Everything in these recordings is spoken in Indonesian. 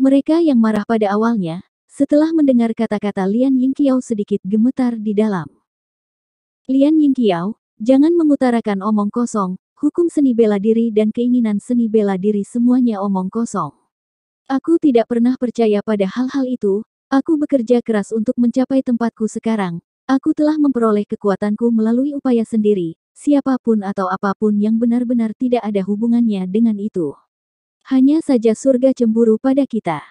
Mereka yang marah pada awalnya, setelah mendengar kata-kata Lian Yingqiao sedikit gemetar di dalam. Lian Yingqiao, jangan mengutarakan omong kosong, hukum seni bela diri dan keinginan seni bela diri semuanya omong kosong. Aku tidak pernah percaya pada hal-hal itu, aku bekerja keras untuk mencapai tempatku sekarang, aku telah memperoleh kekuatanku melalui upaya sendiri, siapapun atau apapun yang benar-benar tidak ada hubungannya dengan itu. Hanya saja surga cemburu pada kita.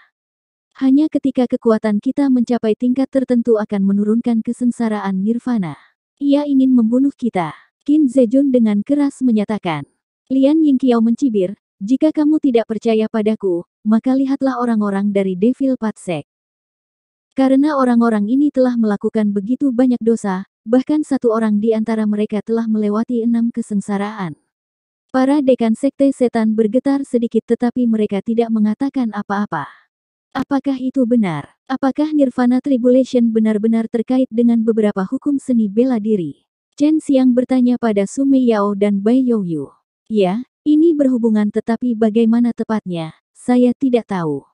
Hanya ketika kekuatan kita mencapai tingkat tertentu akan menurunkan kesengsaraan nirvana. Ia ingin membunuh kita. Qin Zhejun dengan keras menyatakan. Lian Yingqiao mencibir, jika kamu tidak percaya padaku, maka lihatlah orang-orang dari Devil Patsek. Karena orang-orang ini telah melakukan begitu banyak dosa, bahkan satu orang di antara mereka telah melewati enam kesengsaraan. Para dekan sekte setan bergetar sedikit tetapi mereka tidak mengatakan apa-apa. Apakah itu benar? Apakah Nirvana Tribulation benar-benar terkait dengan beberapa hukum seni bela diri? Chen Xiang bertanya pada Sume Yao dan Bai Youyu. Ya, ini berhubungan tetapi bagaimana tepatnya, saya tidak tahu.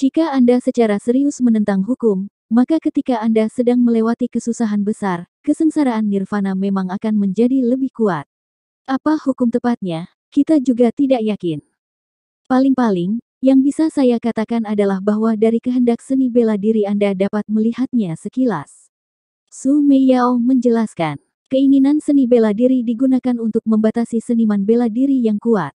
Jika Anda secara serius menentang hukum, maka ketika Anda sedang melewati kesusahan besar, kesengsaraan nirvana memang akan menjadi lebih kuat. Apa hukum tepatnya, kita juga tidak yakin. Paling-paling, yang bisa saya katakan adalah bahwa dari kehendak seni bela diri Anda dapat melihatnya sekilas. Su Meiyao menjelaskan, keinginan seni bela diri digunakan untuk membatasi seniman bela diri yang kuat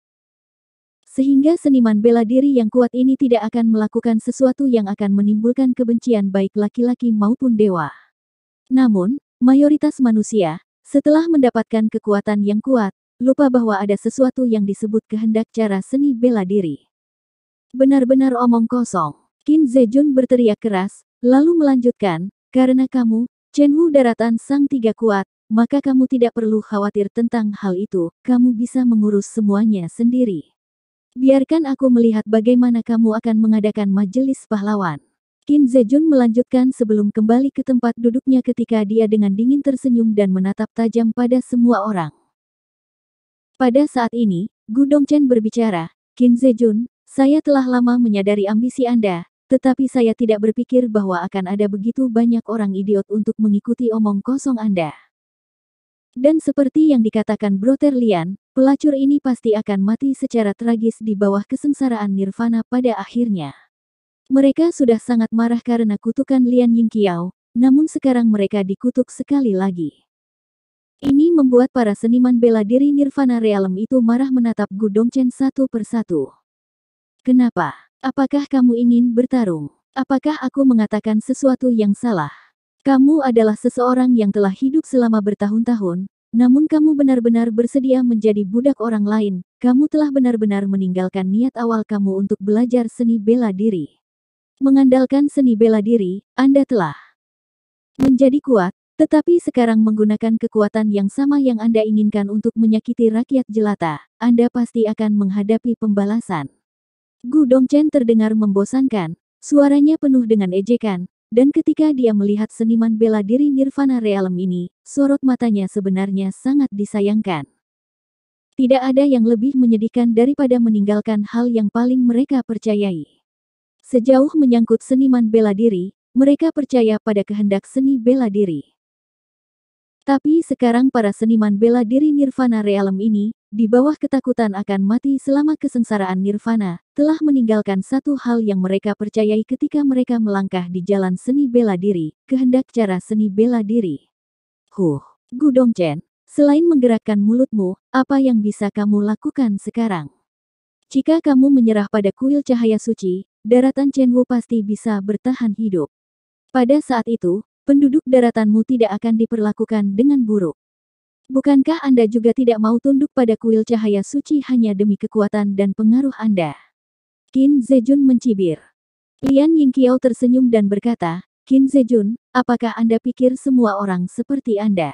sehingga seniman bela diri yang kuat ini tidak akan melakukan sesuatu yang akan menimbulkan kebencian baik laki-laki maupun dewa. Namun, mayoritas manusia, setelah mendapatkan kekuatan yang kuat, lupa bahwa ada sesuatu yang disebut kehendak cara seni bela diri. Benar-benar omong kosong. Qin Zhejun berteriak keras, lalu melanjutkan, karena kamu, Chen Wu daratan sang tiga kuat, maka kamu tidak perlu khawatir tentang hal itu, kamu bisa mengurus semuanya sendiri. Biarkan aku melihat bagaimana kamu akan mengadakan majelis pahlawan. Qin Zhejun melanjutkan sebelum kembali ke tempat duduknya ketika dia dengan dingin tersenyum dan menatap tajam pada semua orang. Pada saat ini, Gu Chen berbicara, Qin Zejun, saya telah lama menyadari ambisi Anda, tetapi saya tidak berpikir bahwa akan ada begitu banyak orang idiot untuk mengikuti omong kosong Anda. Dan seperti yang dikatakan Brother Lian, pelacur ini pasti akan mati secara tragis di bawah kesengsaraan nirvana pada akhirnya. Mereka sudah sangat marah karena kutukan Lian Yingqiao, namun sekarang mereka dikutuk sekali lagi. Ini membuat para seniman bela diri Nirvana Realm itu marah menatap Gudong Chen satu persatu. Kenapa? Apakah kamu ingin bertarung? Apakah aku mengatakan sesuatu yang salah? Kamu adalah seseorang yang telah hidup selama bertahun-tahun, namun kamu benar-benar bersedia menjadi budak orang lain, kamu telah benar-benar meninggalkan niat awal kamu untuk belajar seni bela diri. Mengandalkan seni bela diri, Anda telah menjadi kuat, tetapi sekarang menggunakan kekuatan yang sama yang Anda inginkan untuk menyakiti rakyat jelata, Anda pasti akan menghadapi pembalasan. Gu Dongchen terdengar membosankan, suaranya penuh dengan ejekan, dan ketika dia melihat seniman bela diri Nirvana Realm ini, sorot matanya sebenarnya sangat disayangkan. Tidak ada yang lebih menyedihkan daripada meninggalkan hal yang paling mereka percayai. Sejauh menyangkut seniman bela diri, mereka percaya pada kehendak seni bela diri. Tapi sekarang para seniman bela diri Nirvana Realm ini, di bawah ketakutan akan mati selama kesengsaraan Nirvana, telah meninggalkan satu hal yang mereka percayai ketika mereka melangkah di jalan seni bela diri, kehendak cara seni bela diri. Huh, Gudong Chen, selain menggerakkan mulutmu, apa yang bisa kamu lakukan sekarang? Jika kamu menyerah pada kuil cahaya suci, daratan Chen Wu pasti bisa bertahan hidup. Pada saat itu, penduduk daratanmu tidak akan diperlakukan dengan buruk. Bukankah Anda juga tidak mau tunduk pada kuil cahaya suci hanya demi kekuatan dan pengaruh Anda? Qin Zejun mencibir. Lian Yingqiao tersenyum dan berkata, Qin Zejun, apakah Anda pikir semua orang seperti Anda?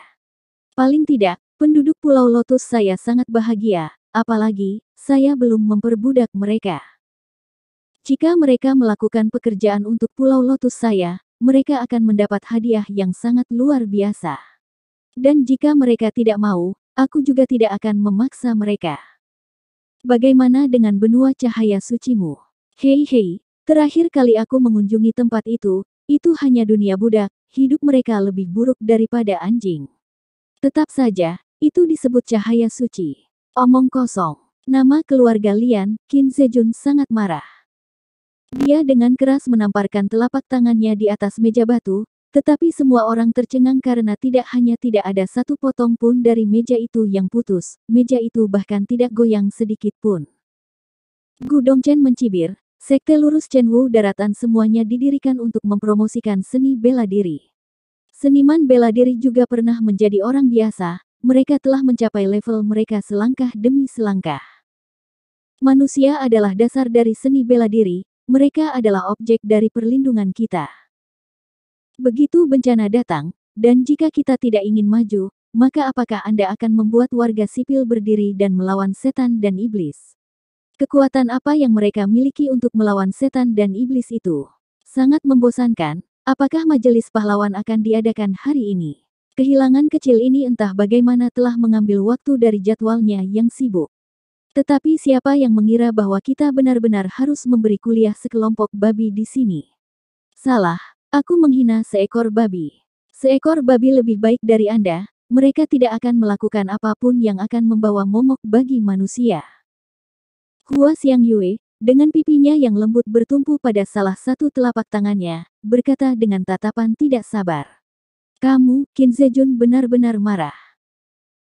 Paling tidak, penduduk Pulau Lotus saya sangat bahagia, apalagi, saya belum memperbudak mereka. Jika mereka melakukan pekerjaan untuk Pulau Lotus saya, mereka akan mendapat hadiah yang sangat luar biasa. Dan jika mereka tidak mau, aku juga tidak akan memaksa mereka. Bagaimana dengan benua cahaya sucimu? Hei hei, terakhir kali aku mengunjungi tempat itu, itu hanya dunia budak, hidup mereka lebih buruk daripada anjing. Tetap saja, itu disebut cahaya suci. Omong kosong. Nama keluarga Lian, Kin Sejun sangat marah. Dia dengan keras menamparkan telapak tangannya di atas meja batu, tetapi semua orang tercengang karena tidak hanya tidak ada satu potong pun dari meja itu yang putus, meja itu bahkan tidak goyang sedikit pun. Gudong Chen mencibir, Sekte lurus Chenwu daratan semuanya didirikan untuk mempromosikan seni bela diri. Seniman bela diri juga pernah menjadi orang biasa, mereka telah mencapai level mereka selangkah demi selangkah. Manusia adalah dasar dari seni bela diri, mereka adalah objek dari perlindungan kita. Begitu bencana datang, dan jika kita tidak ingin maju, maka apakah Anda akan membuat warga sipil berdiri dan melawan setan dan iblis? Kekuatan apa yang mereka miliki untuk melawan setan dan iblis itu? Sangat membosankan, apakah majelis pahlawan akan diadakan hari ini? Kehilangan kecil ini entah bagaimana telah mengambil waktu dari jadwalnya yang sibuk. Tetapi siapa yang mengira bahwa kita benar-benar harus memberi kuliah sekelompok babi di sini? Salah, aku menghina seekor babi. Seekor babi lebih baik dari Anda, mereka tidak akan melakukan apapun yang akan membawa momok bagi manusia. Hua Xiang Yue, dengan pipinya yang lembut bertumpu pada salah satu telapak tangannya, berkata dengan tatapan tidak sabar. Kamu, Qin Zhejun benar-benar marah.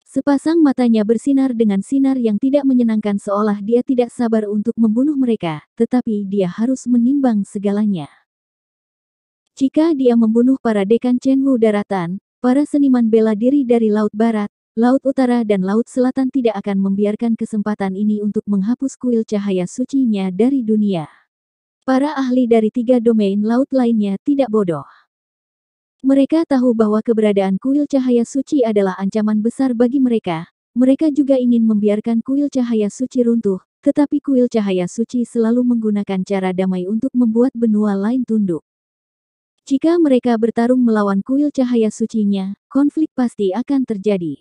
Sepasang matanya bersinar dengan sinar yang tidak menyenangkan seolah dia tidak sabar untuk membunuh mereka, tetapi dia harus menimbang segalanya. Jika dia membunuh para dekan Chenwu daratan, para seniman bela diri dari Laut Barat, Laut Utara dan Laut Selatan tidak akan membiarkan kesempatan ini untuk menghapus kuil cahaya sucinya dari dunia. Para ahli dari tiga domain laut lainnya tidak bodoh. Mereka tahu bahwa keberadaan kuil cahaya suci adalah ancaman besar bagi mereka. Mereka juga ingin membiarkan kuil cahaya suci runtuh, tetapi kuil cahaya suci selalu menggunakan cara damai untuk membuat benua lain tunduk. Jika mereka bertarung melawan kuil cahaya sucinya, konflik pasti akan terjadi.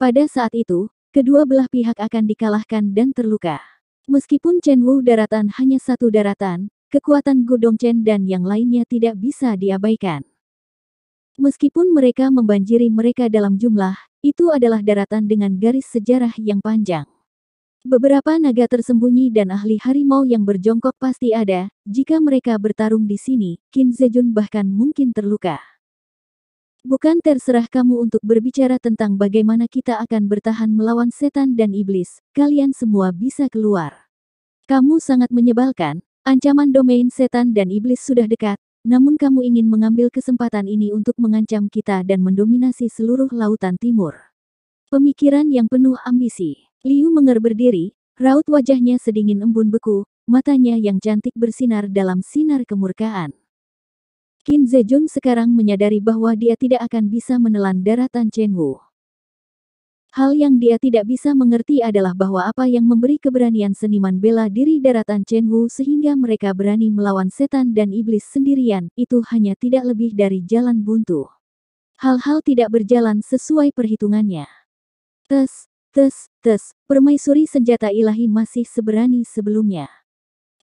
Pada saat itu, kedua belah pihak akan dikalahkan dan terluka. Meskipun Chen Wu daratan hanya satu daratan, kekuatan Godong Chen dan yang lainnya tidak bisa diabaikan. Meskipun mereka membanjiri mereka dalam jumlah, itu adalah daratan dengan garis sejarah yang panjang. Beberapa naga tersembunyi dan ahli harimau yang berjongkok pasti ada, jika mereka bertarung di sini, Qin Zhejun bahkan mungkin terluka. Bukan terserah kamu untuk berbicara tentang bagaimana kita akan bertahan melawan setan dan iblis, kalian semua bisa keluar. Kamu sangat menyebalkan, ancaman domain setan dan iblis sudah dekat, namun kamu ingin mengambil kesempatan ini untuk mengancam kita dan mendominasi seluruh lautan timur. Pemikiran yang penuh ambisi. Liu Menger berdiri, raut wajahnya sedingin embun beku, matanya yang cantik bersinar dalam sinar kemurkaan. Qin Zhejun sekarang menyadari bahwa dia tidak akan bisa menelan daratan Chen Wu. Hal yang dia tidak bisa mengerti adalah bahwa apa yang memberi keberanian seniman bela diri daratan Chen Wu sehingga mereka berani melawan setan dan iblis sendirian, itu hanya tidak lebih dari jalan buntu. Hal-hal tidak berjalan sesuai perhitungannya. Tes, tes, tes, permaisuri senjata ilahi masih seberani sebelumnya.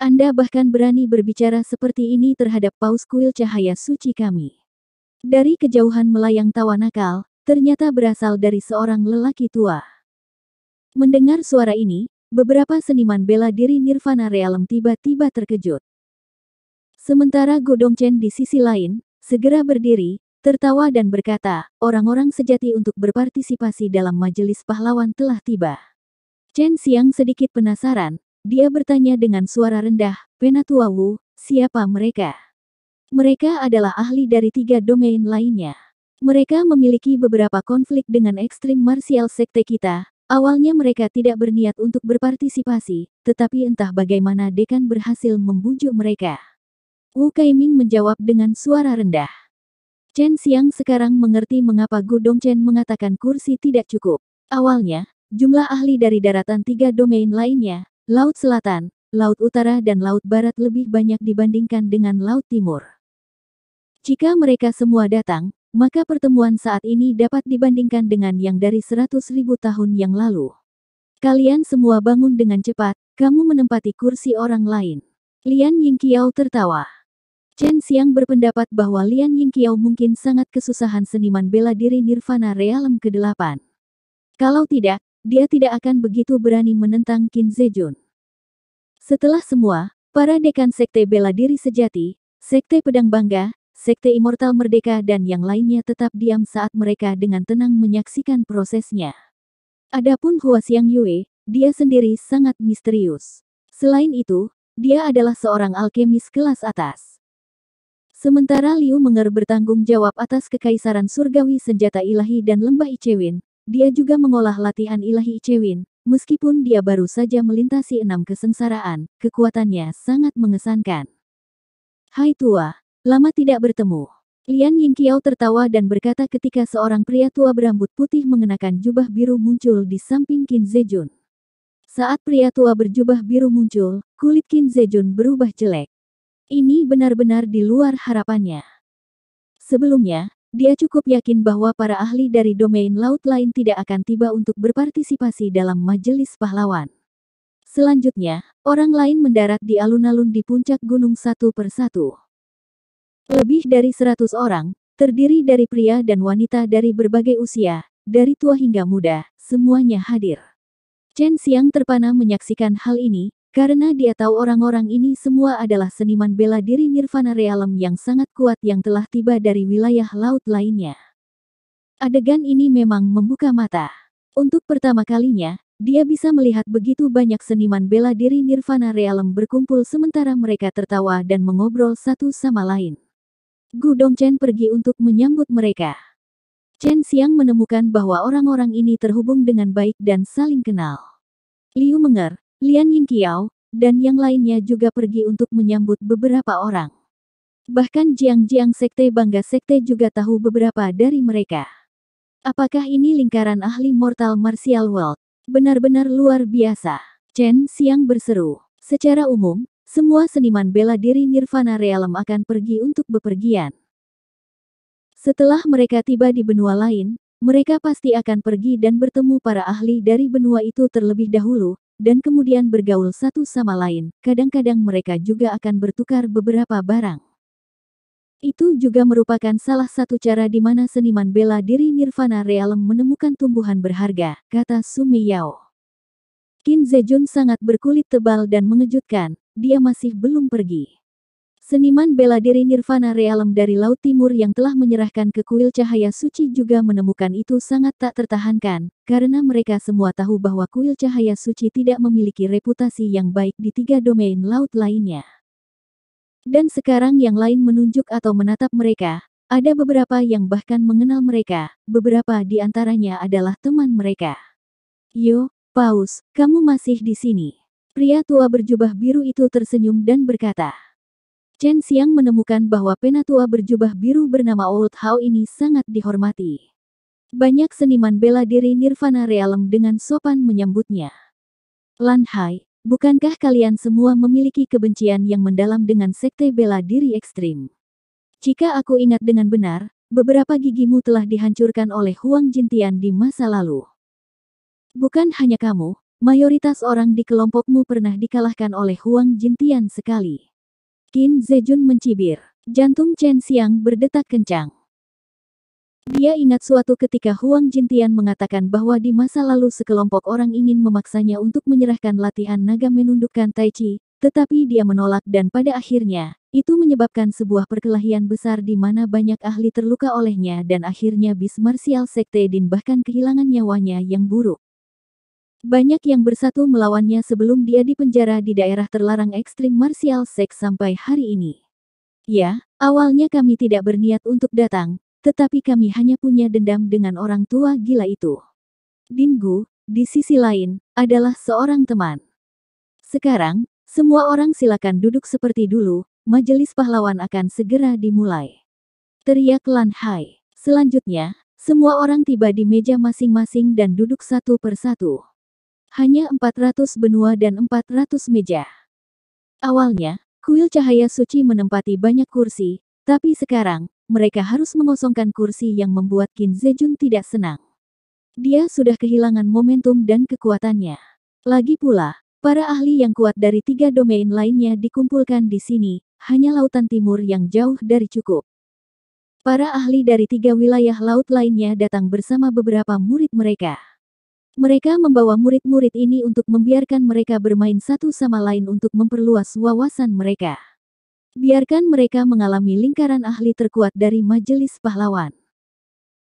Anda bahkan berani berbicara seperti ini terhadap paus kuil cahaya suci kami. Dari kejauhan melayang tawa nakal, ternyata berasal dari seorang lelaki tua. Mendengar suara ini, beberapa seniman bela diri Nirvana Realm tiba-tiba terkejut. Sementara Godong Chen di sisi lain, segera berdiri, tertawa dan berkata, orang-orang sejati untuk berpartisipasi dalam majelis pahlawan telah tiba. Chen Xiang sedikit penasaran, dia bertanya dengan suara rendah, Penatua Wu, siapa mereka? Mereka adalah ahli dari tiga domain lainnya. Mereka memiliki beberapa konflik dengan ekstrim martial sekte kita. Awalnya mereka tidak berniat untuk berpartisipasi, tetapi entah bagaimana Dekan berhasil membujuk mereka. Wu Kaiming menjawab dengan suara rendah. Chen Xiang sekarang mengerti mengapa Gu Dong Chen mengatakan kursi tidak cukup. Awalnya, jumlah ahli dari daratan tiga domain lainnya, Laut Selatan, Laut Utara dan Laut Barat lebih banyak dibandingkan dengan Laut Timur. Jika mereka semua datang, maka pertemuan saat ini dapat dibandingkan dengan yang dari ribu tahun yang lalu. Kalian semua bangun dengan cepat, kamu menempati kursi orang lain. Lian Yingqiao tertawa. Chen Xiang berpendapat bahwa Lian Yingqiao mungkin sangat kesusahan seniman bela diri Nirvana Realm ke-8. Kalau tidak, dia tidak akan begitu berani menentang Qin Zhejun. Setelah semua, para dekan sekte bela diri sejati, sekte pedang bangga, Sekte Immortal Merdeka dan yang lainnya tetap diam saat mereka dengan tenang menyaksikan prosesnya. Adapun Hua Xiang Yue, dia sendiri sangat misterius. Selain itu, dia adalah seorang alkemis kelas atas. Sementara Liu Menger bertanggung jawab atas kekaisaran surgawi senjata ilahi dan lembah Icewin, dia juga mengolah latihan ilahi Icewin, Meskipun dia baru saja melintasi enam kesengsaraan, kekuatannya sangat mengesankan. Hai tua, Lama tidak bertemu. Lian Yingqiao tertawa dan berkata ketika seorang pria tua berambut putih mengenakan jubah biru muncul di samping Qin Zhejun. Saat pria tua berjubah biru muncul, kulit Qin Zhejun berubah jelek. Ini benar-benar di luar harapannya. Sebelumnya, dia cukup yakin bahwa para ahli dari domain laut lain tidak akan tiba untuk berpartisipasi dalam majelis pahlawan. Selanjutnya, orang lain mendarat di alun-alun di puncak gunung satu persatu. Lebih dari seratus orang, terdiri dari pria dan wanita dari berbagai usia, dari tua hingga muda, semuanya hadir. Chen Xiang terpana menyaksikan hal ini, karena dia tahu orang-orang ini semua adalah seniman bela diri Nirvana Realm yang sangat kuat yang telah tiba dari wilayah laut lainnya. Adegan ini memang membuka mata. Untuk pertama kalinya, dia bisa melihat begitu banyak seniman bela diri Nirvana Realm berkumpul sementara mereka tertawa dan mengobrol satu sama lain. Gu Dongchen pergi untuk menyambut mereka. Chen Siang menemukan bahwa orang-orang ini terhubung dengan baik dan saling kenal. Liu Menger, Lian Yingqiao, dan yang lainnya juga pergi untuk menyambut beberapa orang. Bahkan Jiang-Jiang Sekte Bangga Sekte juga tahu beberapa dari mereka. Apakah ini lingkaran ahli mortal martial world? Benar-benar luar biasa. Chen Siang berseru. Secara umum, semua seniman bela diri Nirvana Realm akan pergi untuk bepergian. Setelah mereka tiba di benua lain, mereka pasti akan pergi dan bertemu para ahli dari benua itu terlebih dahulu, dan kemudian bergaul satu sama lain. Kadang-kadang mereka juga akan bertukar beberapa barang. Itu juga merupakan salah satu cara di mana seniman bela diri Nirvana Realm menemukan tumbuhan berharga, kata Sumi Yao. Kim Zejun sangat berkulit tebal dan mengejutkan, dia masih belum pergi. Seniman bela diri Nirvana Realm dari Laut Timur yang telah menyerahkan ke kuil cahaya suci juga menemukan itu sangat tak tertahankan, karena mereka semua tahu bahwa kuil cahaya suci tidak memiliki reputasi yang baik di tiga domain laut lainnya. Dan sekarang yang lain menunjuk atau menatap mereka, ada beberapa yang bahkan mengenal mereka, beberapa di antaranya adalah teman mereka. Yo, Paus, kamu masih di sini. Pria tua berjubah biru itu tersenyum dan berkata. Chen Xiang menemukan bahwa penatua berjubah biru bernama Old Hao ini sangat dihormati. Banyak seniman bela diri Nirvana Realm dengan sopan menyambutnya. Lan Hai, bukankah kalian semua memiliki kebencian yang mendalam dengan sekte bela diri ekstrim? Jika aku ingat dengan benar, beberapa gigimu telah dihancurkan oleh Huang Jintian di masa lalu. Bukan hanya kamu, mayoritas orang di kelompokmu pernah dikalahkan oleh Huang Jintian sekali. Qin Zejun mencibir. Jantung Chen Xiang berdetak kencang. Dia ingat suatu ketika Huang Jintian mengatakan bahwa di masa lalu sekelompok orang ingin memaksanya untuk menyerahkan latihan naga menundukkan Tai Chi, tetapi dia menolak dan pada akhirnya, itu menyebabkan sebuah perkelahian besar di mana banyak ahli terluka olehnya dan akhirnya bis martial sekte Din bahkan kehilangan nyawanya yang buruk. Banyak yang bersatu melawannya sebelum dia dipenjara di daerah terlarang ekstrim martial sex sampai hari ini. Ya, awalnya kami tidak berniat untuk datang, tetapi kami hanya punya dendam dengan orang tua gila itu. Dinggu, di sisi lain, adalah seorang teman. Sekarang, semua orang silakan duduk seperti dulu, majelis pahlawan akan segera dimulai. Teriak Lan Hai. Selanjutnya, semua orang tiba di meja masing-masing dan duduk satu persatu hanya 400 benua dan 400 meja. Awalnya, kuil cahaya suci menempati banyak kursi, tapi sekarang, mereka harus mengosongkan kursi yang membuat Qin Zhejun tidak senang. Dia sudah kehilangan momentum dan kekuatannya. Lagi pula, para ahli yang kuat dari tiga domain lainnya dikumpulkan di sini, hanya lautan timur yang jauh dari cukup. Para ahli dari tiga wilayah laut lainnya datang bersama beberapa murid mereka. Mereka membawa murid-murid ini untuk membiarkan mereka bermain satu sama lain untuk memperluas wawasan mereka. Biarkan mereka mengalami lingkaran ahli terkuat dari majelis pahlawan.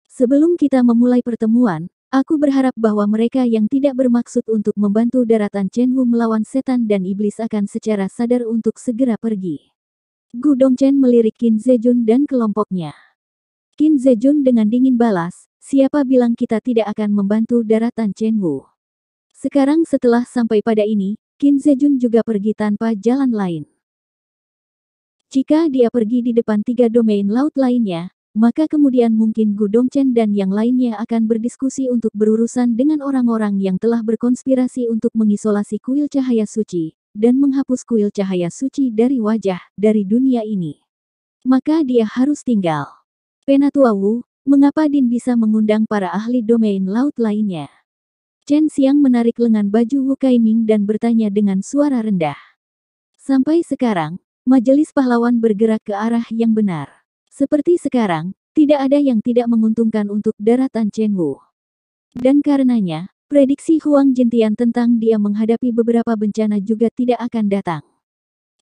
Sebelum kita memulai pertemuan, aku berharap bahwa mereka yang tidak bermaksud untuk membantu daratan Chen Chenwu melawan setan dan iblis akan secara sadar untuk segera pergi. Gu Chen melirik Qin Zejun dan kelompoknya. Qin Zejun dengan dingin balas, Siapa bilang kita tidak akan membantu daratan Chen Wu? Sekarang setelah sampai pada ini, Qin Zhejun juga pergi tanpa jalan lain. Jika dia pergi di depan tiga domain laut lainnya, maka kemudian mungkin Gu Dongchen dan yang lainnya akan berdiskusi untuk berurusan dengan orang-orang yang telah berkonspirasi untuk mengisolasi kuil cahaya suci, dan menghapus kuil cahaya suci dari wajah, dari dunia ini. Maka dia harus tinggal. Penatua Wu, Mengapa Din bisa mengundang para ahli domain laut lainnya? Chen Xiang menarik lengan baju Wu Kaiming dan bertanya dengan suara rendah. Sampai sekarang, majelis pahlawan bergerak ke arah yang benar. Seperti sekarang, tidak ada yang tidak menguntungkan untuk daratan Chen Wu. Dan karenanya, prediksi Huang Jintian tentang dia menghadapi beberapa bencana juga tidak akan datang.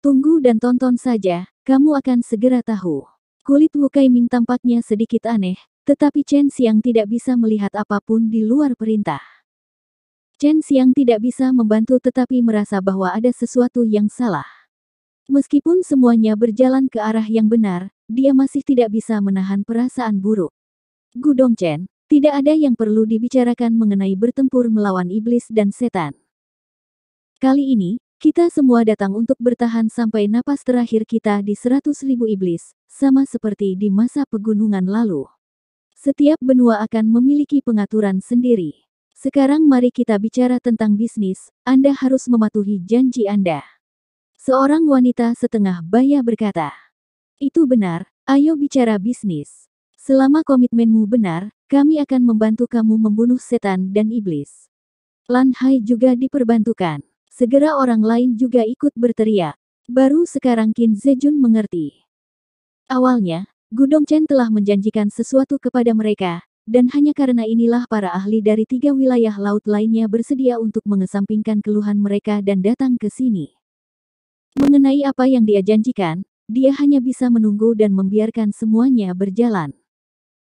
Tunggu dan tonton saja, kamu akan segera tahu. Kulit Wu Kaiming tampaknya sedikit aneh, tetapi Chen Xiang tidak bisa melihat apapun di luar perintah. Chen Xiang tidak bisa membantu tetapi merasa bahwa ada sesuatu yang salah. Meskipun semuanya berjalan ke arah yang benar, dia masih tidak bisa menahan perasaan buruk. Gudong Chen, tidak ada yang perlu dibicarakan mengenai bertempur melawan iblis dan setan. Kali ini, kita semua datang untuk bertahan sampai napas terakhir kita di seratus ribu iblis, sama seperti di masa pegunungan lalu. Setiap benua akan memiliki pengaturan sendiri. Sekarang mari kita bicara tentang bisnis, Anda harus mematuhi janji Anda. Seorang wanita setengah baya berkata, Itu benar, ayo bicara bisnis. Selama komitmenmu benar, kami akan membantu kamu membunuh setan dan iblis. Lan Hai juga diperbantukan. Segera orang lain juga ikut berteriak. Baru sekarang Qin Zejun mengerti. Awalnya, Gudong Chen telah menjanjikan sesuatu kepada mereka, dan hanya karena inilah para ahli dari tiga wilayah laut lainnya bersedia untuk mengesampingkan keluhan mereka dan datang ke sini. Mengenai apa yang dia janjikan, dia hanya bisa menunggu dan membiarkan semuanya berjalan.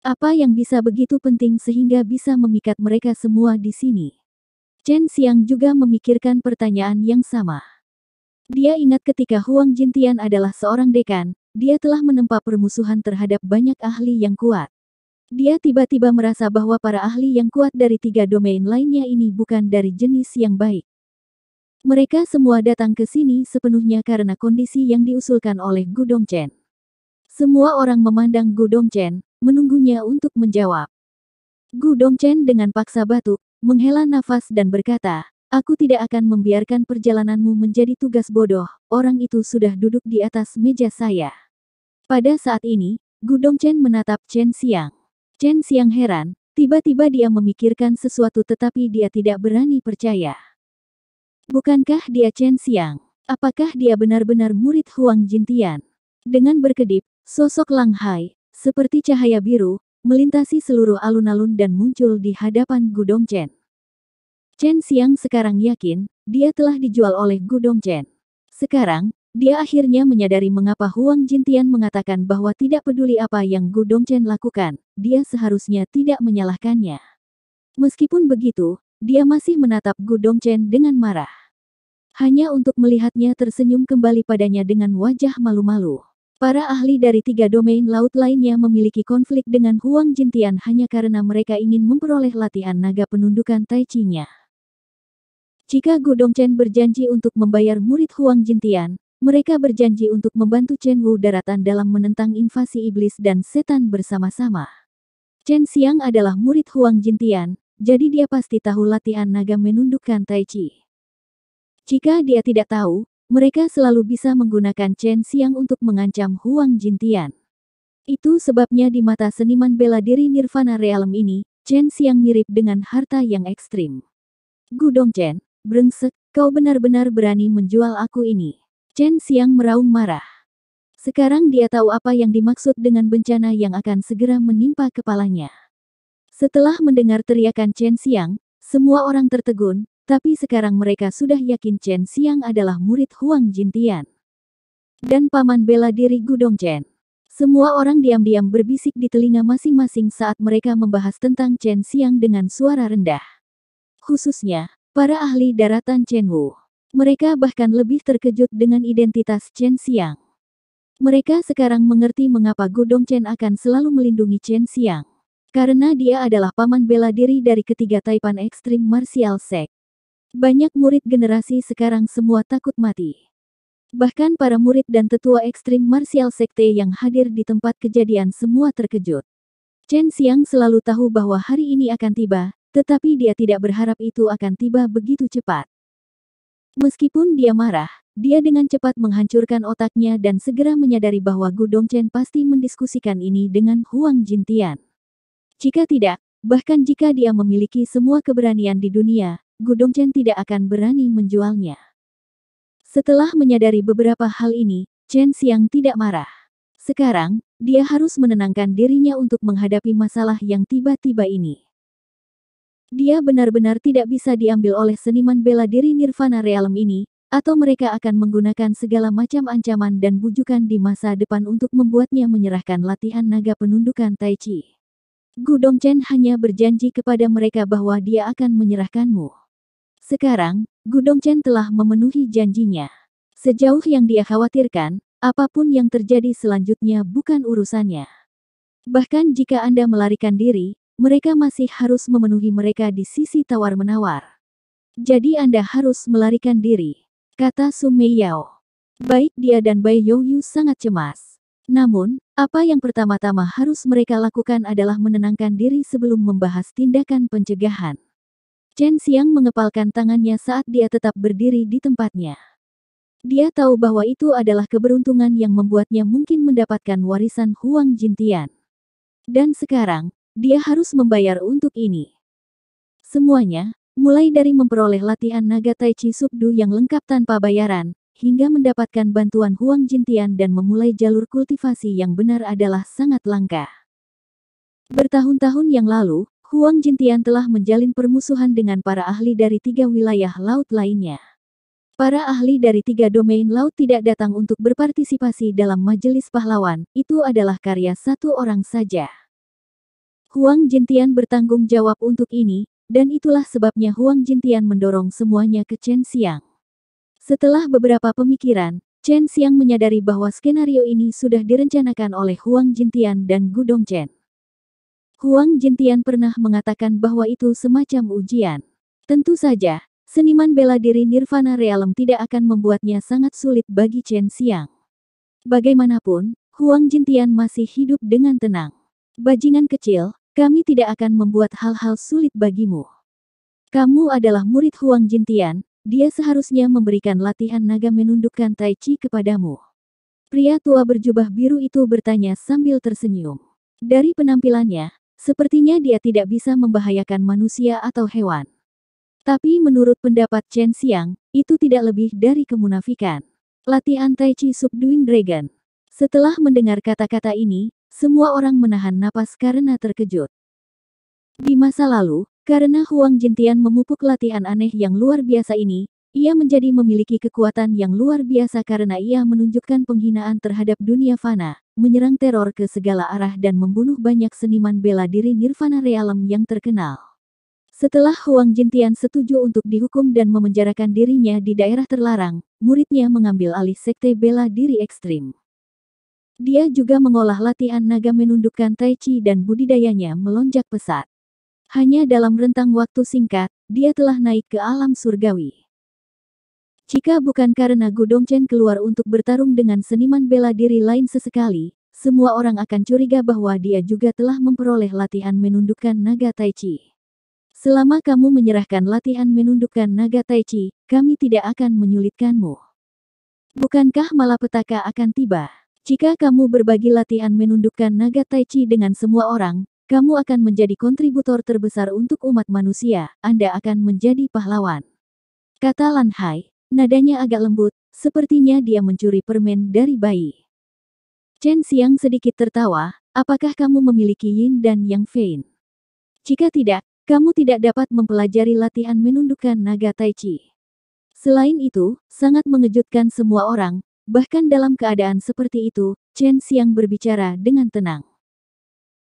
Apa yang bisa begitu penting sehingga bisa memikat mereka semua di sini? Chen Xiang juga memikirkan pertanyaan yang sama. Dia ingat ketika Huang Jintian adalah seorang dekan, dia telah menempa permusuhan terhadap banyak ahli yang kuat. Dia tiba-tiba merasa bahwa para ahli yang kuat dari tiga domain lainnya ini bukan dari jenis yang baik. Mereka semua datang ke sini sepenuhnya karena kondisi yang diusulkan oleh Gudong Chen. Semua orang memandang Gudong Chen, menunggunya untuk menjawab. Gudong Chen dengan paksa batuk, menghela nafas dan berkata, Aku tidak akan membiarkan perjalananmu menjadi tugas bodoh, orang itu sudah duduk di atas meja saya. Pada saat ini, Gudong Chen menatap Chen Xiang. Chen Xiang heran, tiba-tiba dia memikirkan sesuatu tetapi dia tidak berani percaya. Bukankah dia Chen Xiang? Apakah dia benar-benar murid Huang Jintian? Dengan berkedip, sosok Lang Hai, seperti cahaya biru, melintasi seluruh alun-alun dan muncul di hadapan Gudong Chen. Chen Xiang sekarang yakin, dia telah dijual oleh Gudong Chen. Sekarang, dia akhirnya menyadari mengapa Huang Jintian mengatakan bahwa tidak peduli apa yang Gudong Chen lakukan, dia seharusnya tidak menyalahkannya. Meskipun begitu, dia masih menatap Gudong Chen dengan marah. Hanya untuk melihatnya tersenyum kembali padanya dengan wajah malu-malu. Para ahli dari tiga domain laut lainnya memiliki konflik dengan Huang Jintian hanya karena mereka ingin memperoleh latihan naga penundukan Tai Chi-nya. Jika Gu Chen berjanji untuk membayar murid Huang Jintian, mereka berjanji untuk membantu Chen Wu daratan dalam menentang invasi iblis dan setan bersama-sama. Chen Xiang adalah murid Huang Jintian, jadi dia pasti tahu latihan naga menundukkan Tai Chi. Jika dia tidak tahu, mereka selalu bisa menggunakan Chen Xiang untuk mengancam Huang Jintian. Itu sebabnya di mata seniman bela diri Nirvana Realm ini, Chen Xiang mirip dengan harta yang ekstrim. Gu Chen, Brengsek, kau benar-benar berani menjual aku ini. Chen Xiang meraung marah. Sekarang dia tahu apa yang dimaksud dengan bencana yang akan segera menimpa kepalanya. Setelah mendengar teriakan Chen Xiang, semua orang tertegun, tapi sekarang mereka sudah yakin Chen Xiang adalah murid Huang Jintian. Dan paman bela diri Gudong Chen. Semua orang diam-diam berbisik di telinga masing-masing saat mereka membahas tentang Chen Xiang dengan suara rendah. Khususnya, para ahli daratan Chen Wu. Mereka bahkan lebih terkejut dengan identitas Chen Xiang. Mereka sekarang mengerti mengapa Gudong Chen akan selalu melindungi Chen Xiang. Karena dia adalah paman bela diri dari ketiga Taipan Ekstrim Martial Sek. Banyak murid generasi sekarang semua takut mati. Bahkan para murid dan tetua ekstrim Martial Sekte yang hadir di tempat kejadian semua terkejut. Chen Xiang selalu tahu bahwa hari ini akan tiba, tetapi dia tidak berharap itu akan tiba begitu cepat. Meskipun dia marah, dia dengan cepat menghancurkan otaknya dan segera menyadari bahwa Gu Dongchen pasti mendiskusikan ini dengan Huang Jintian. Jika tidak, bahkan jika dia memiliki semua keberanian di dunia, Gu Dongchen tidak akan berani menjualnya. Setelah menyadari beberapa hal ini, Chen Xiang tidak marah. Sekarang, dia harus menenangkan dirinya untuk menghadapi masalah yang tiba-tiba ini. Dia benar-benar tidak bisa diambil oleh seniman bela diri Nirvana Realm ini, atau mereka akan menggunakan segala macam ancaman dan bujukan di masa depan untuk membuatnya menyerahkan latihan naga penundukan Tai Chi. Gudong Chen hanya berjanji kepada mereka bahwa dia akan menyerahkanmu. Sekarang, Gudong Chen telah memenuhi janjinya. Sejauh yang dia khawatirkan, apapun yang terjadi selanjutnya bukan urusannya. Bahkan jika Anda melarikan diri, mereka masih harus memenuhi mereka di sisi tawar-menawar. Jadi Anda harus melarikan diri, kata Sumeyao. Baik dia dan Bai Youyu sangat cemas. Namun, apa yang pertama-tama harus mereka lakukan adalah menenangkan diri sebelum membahas tindakan pencegahan. Chen Xiang mengepalkan tangannya saat dia tetap berdiri di tempatnya. Dia tahu bahwa itu adalah keberuntungan yang membuatnya mungkin mendapatkan warisan Huang Jintian. Dan sekarang, dia harus membayar untuk ini. Semuanya, mulai dari memperoleh latihan naga tai chi subdu yang lengkap tanpa bayaran, hingga mendapatkan bantuan Huang Jintian dan memulai jalur kultivasi yang benar adalah sangat langka. Bertahun-tahun yang lalu, Huang Jintian telah menjalin permusuhan dengan para ahli dari tiga wilayah laut lainnya. Para ahli dari tiga domain laut tidak datang untuk berpartisipasi dalam majelis pahlawan, itu adalah karya satu orang saja. Huang Jintian bertanggung jawab untuk ini, dan itulah sebabnya Huang Jintian mendorong semuanya ke Chen Xiang. Setelah beberapa pemikiran, Chen Xiang menyadari bahwa skenario ini sudah direncanakan oleh Huang Jintian dan Gudong Chen. Huang Jintian pernah mengatakan bahwa itu semacam ujian. Tentu saja, seniman bela diri Nirvana Realm tidak akan membuatnya sangat sulit bagi Chen Xiang. Bagaimanapun, Huang Jintian masih hidup dengan tenang. Bajingan kecil, kami tidak akan membuat hal-hal sulit bagimu. Kamu adalah murid Huang Jintian, dia seharusnya memberikan latihan naga menundukkan Tai Chi kepadamu. Pria tua berjubah biru itu bertanya sambil tersenyum. Dari penampilannya, sepertinya dia tidak bisa membahayakan manusia atau hewan. Tapi menurut pendapat Chen Xiang, itu tidak lebih dari kemunafikan. Latihan Tai Chi Subduing Dragon. Setelah mendengar kata-kata ini, semua orang menahan napas karena terkejut. Di masa lalu, karena Huang Jintian memupuk latihan aneh yang luar biasa ini, ia menjadi memiliki kekuatan yang luar biasa karena ia menunjukkan penghinaan terhadap dunia fana, menyerang teror ke segala arah dan membunuh banyak seniman bela diri Nirvana Realm yang terkenal. Setelah Huang Jintian setuju untuk dihukum dan memenjarakan dirinya di daerah terlarang, muridnya mengambil alih sekte bela diri ekstrim. Dia juga mengolah latihan naga menundukkan tai chi dan budidayanya melonjak pesat. Hanya dalam rentang waktu singkat, dia telah naik ke alam surgawi. Jika bukan karena Dongchen keluar untuk bertarung dengan seniman bela diri lain sesekali, semua orang akan curiga bahwa dia juga telah memperoleh latihan menundukkan naga tai chi. Selama kamu menyerahkan latihan menundukkan naga tai chi, kami tidak akan menyulitkanmu. Bukankah malapetaka akan tiba? Jika kamu berbagi latihan menundukkan naga tai chi dengan semua orang, kamu akan menjadi kontributor terbesar untuk umat manusia, Anda akan menjadi pahlawan. Kata Lan Hai, nadanya agak lembut, sepertinya dia mencuri permen dari bayi. Chen Xiang sedikit tertawa, apakah kamu memiliki yin dan yang fein? Jika tidak, kamu tidak dapat mempelajari latihan menundukkan naga tai chi. Selain itu, sangat mengejutkan semua orang, Bahkan dalam keadaan seperti itu, Chen Xiang berbicara dengan tenang.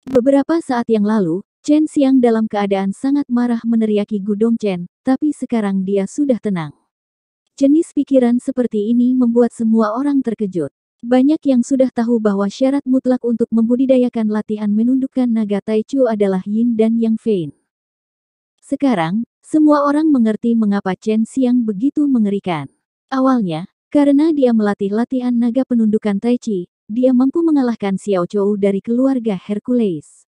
Beberapa saat yang lalu, Chen Xiang dalam keadaan sangat marah meneriaki Gudong Chen, tapi sekarang dia sudah tenang. Jenis pikiran seperti ini membuat semua orang terkejut. Banyak yang sudah tahu bahwa syarat mutlak untuk membudidayakan latihan menundukkan naga Taichu adalah yin dan yang fein. Sekarang, semua orang mengerti mengapa Chen Xiang begitu mengerikan. Awalnya, karena dia melatih latihan naga penundukan Tai Chi, dia mampu mengalahkan Xiao Chou dari keluarga Hercules.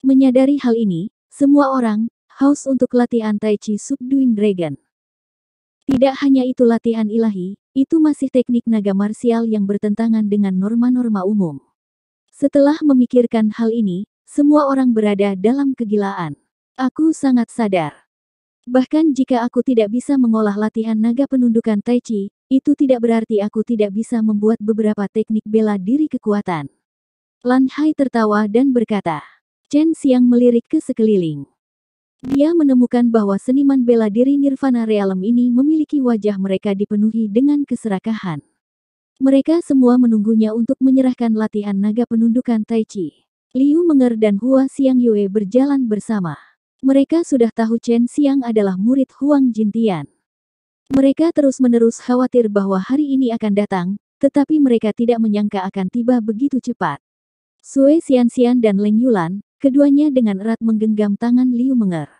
Menyadari hal ini, semua orang haus untuk latihan Tai Chi Subduing Dragon. Tidak hanya itu latihan ilahi, itu masih teknik naga marsial yang bertentangan dengan norma-norma umum. Setelah memikirkan hal ini, semua orang berada dalam kegilaan. Aku sangat sadar. Bahkan jika aku tidak bisa mengolah latihan naga penundukan Tai Chi, itu tidak berarti aku tidak bisa membuat beberapa teknik bela diri kekuatan. Lan Hai tertawa dan berkata, Chen Siang melirik ke sekeliling. Dia menemukan bahwa seniman bela diri Nirvana Realm ini memiliki wajah mereka dipenuhi dengan keserakahan. Mereka semua menunggunya untuk menyerahkan latihan naga penundukan Tai Chi. Liu Menger dan Hua Siang Yue berjalan bersama. Mereka sudah tahu Chen Siang adalah murid Huang Jintian. Mereka terus-menerus khawatir bahwa hari ini akan datang, tetapi mereka tidak menyangka akan tiba begitu cepat. Sue Xianxian dan Leng Yulan, keduanya dengan erat menggenggam tangan Liu Menger.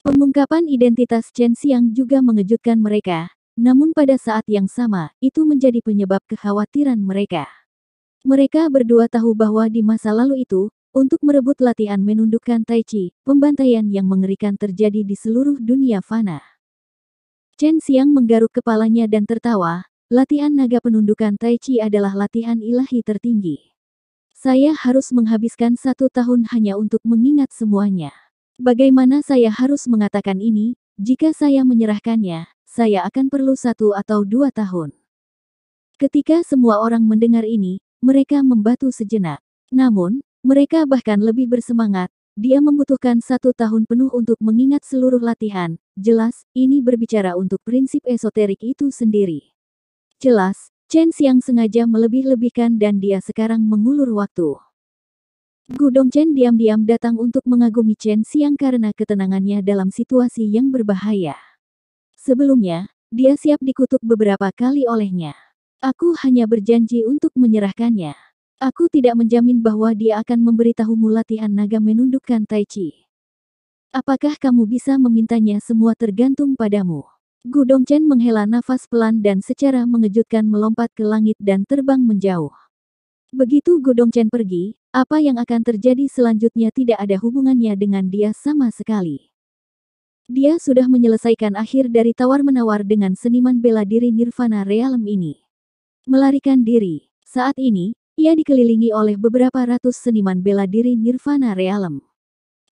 Pengungkapan identitas Chen Xiang juga mengejutkan mereka, namun pada saat yang sama, itu menjadi penyebab kekhawatiran mereka. Mereka berdua tahu bahwa di masa lalu itu, untuk merebut latihan menundukkan Tai Chi, pembantaian yang mengerikan terjadi di seluruh dunia fana. Chen Xiang menggaruk kepalanya dan tertawa, latihan naga penundukan Tai Chi adalah latihan ilahi tertinggi. Saya harus menghabiskan satu tahun hanya untuk mengingat semuanya. Bagaimana saya harus mengatakan ini, jika saya menyerahkannya, saya akan perlu satu atau dua tahun. Ketika semua orang mendengar ini, mereka membatu sejenak. Namun, mereka bahkan lebih bersemangat, dia membutuhkan satu tahun penuh untuk mengingat seluruh latihan. Jelas, ini berbicara untuk prinsip esoterik itu sendiri. Jelas, Chen Siang sengaja melebih-lebihkan dan dia sekarang mengulur waktu. Gudong Chen diam-diam datang untuk mengagumi Chen Siang karena ketenangannya dalam situasi yang berbahaya. Sebelumnya, dia siap dikutuk beberapa kali olehnya. Aku hanya berjanji untuk menyerahkannya. Aku tidak menjamin bahwa dia akan memberitahumu latihan naga menundukkan tai chi. Apakah kamu bisa memintanya semua tergantung padamu? Gu Chen menghela nafas pelan dan secara mengejutkan melompat ke langit dan terbang menjauh. Begitu Gu Chen pergi, apa yang akan terjadi selanjutnya tidak ada hubungannya dengan dia sama sekali. Dia sudah menyelesaikan akhir dari tawar-menawar dengan seniman bela diri Nirvana Realm ini. Melarikan diri. Saat ini, ia dikelilingi oleh beberapa ratus seniman bela diri Nirvana Realm.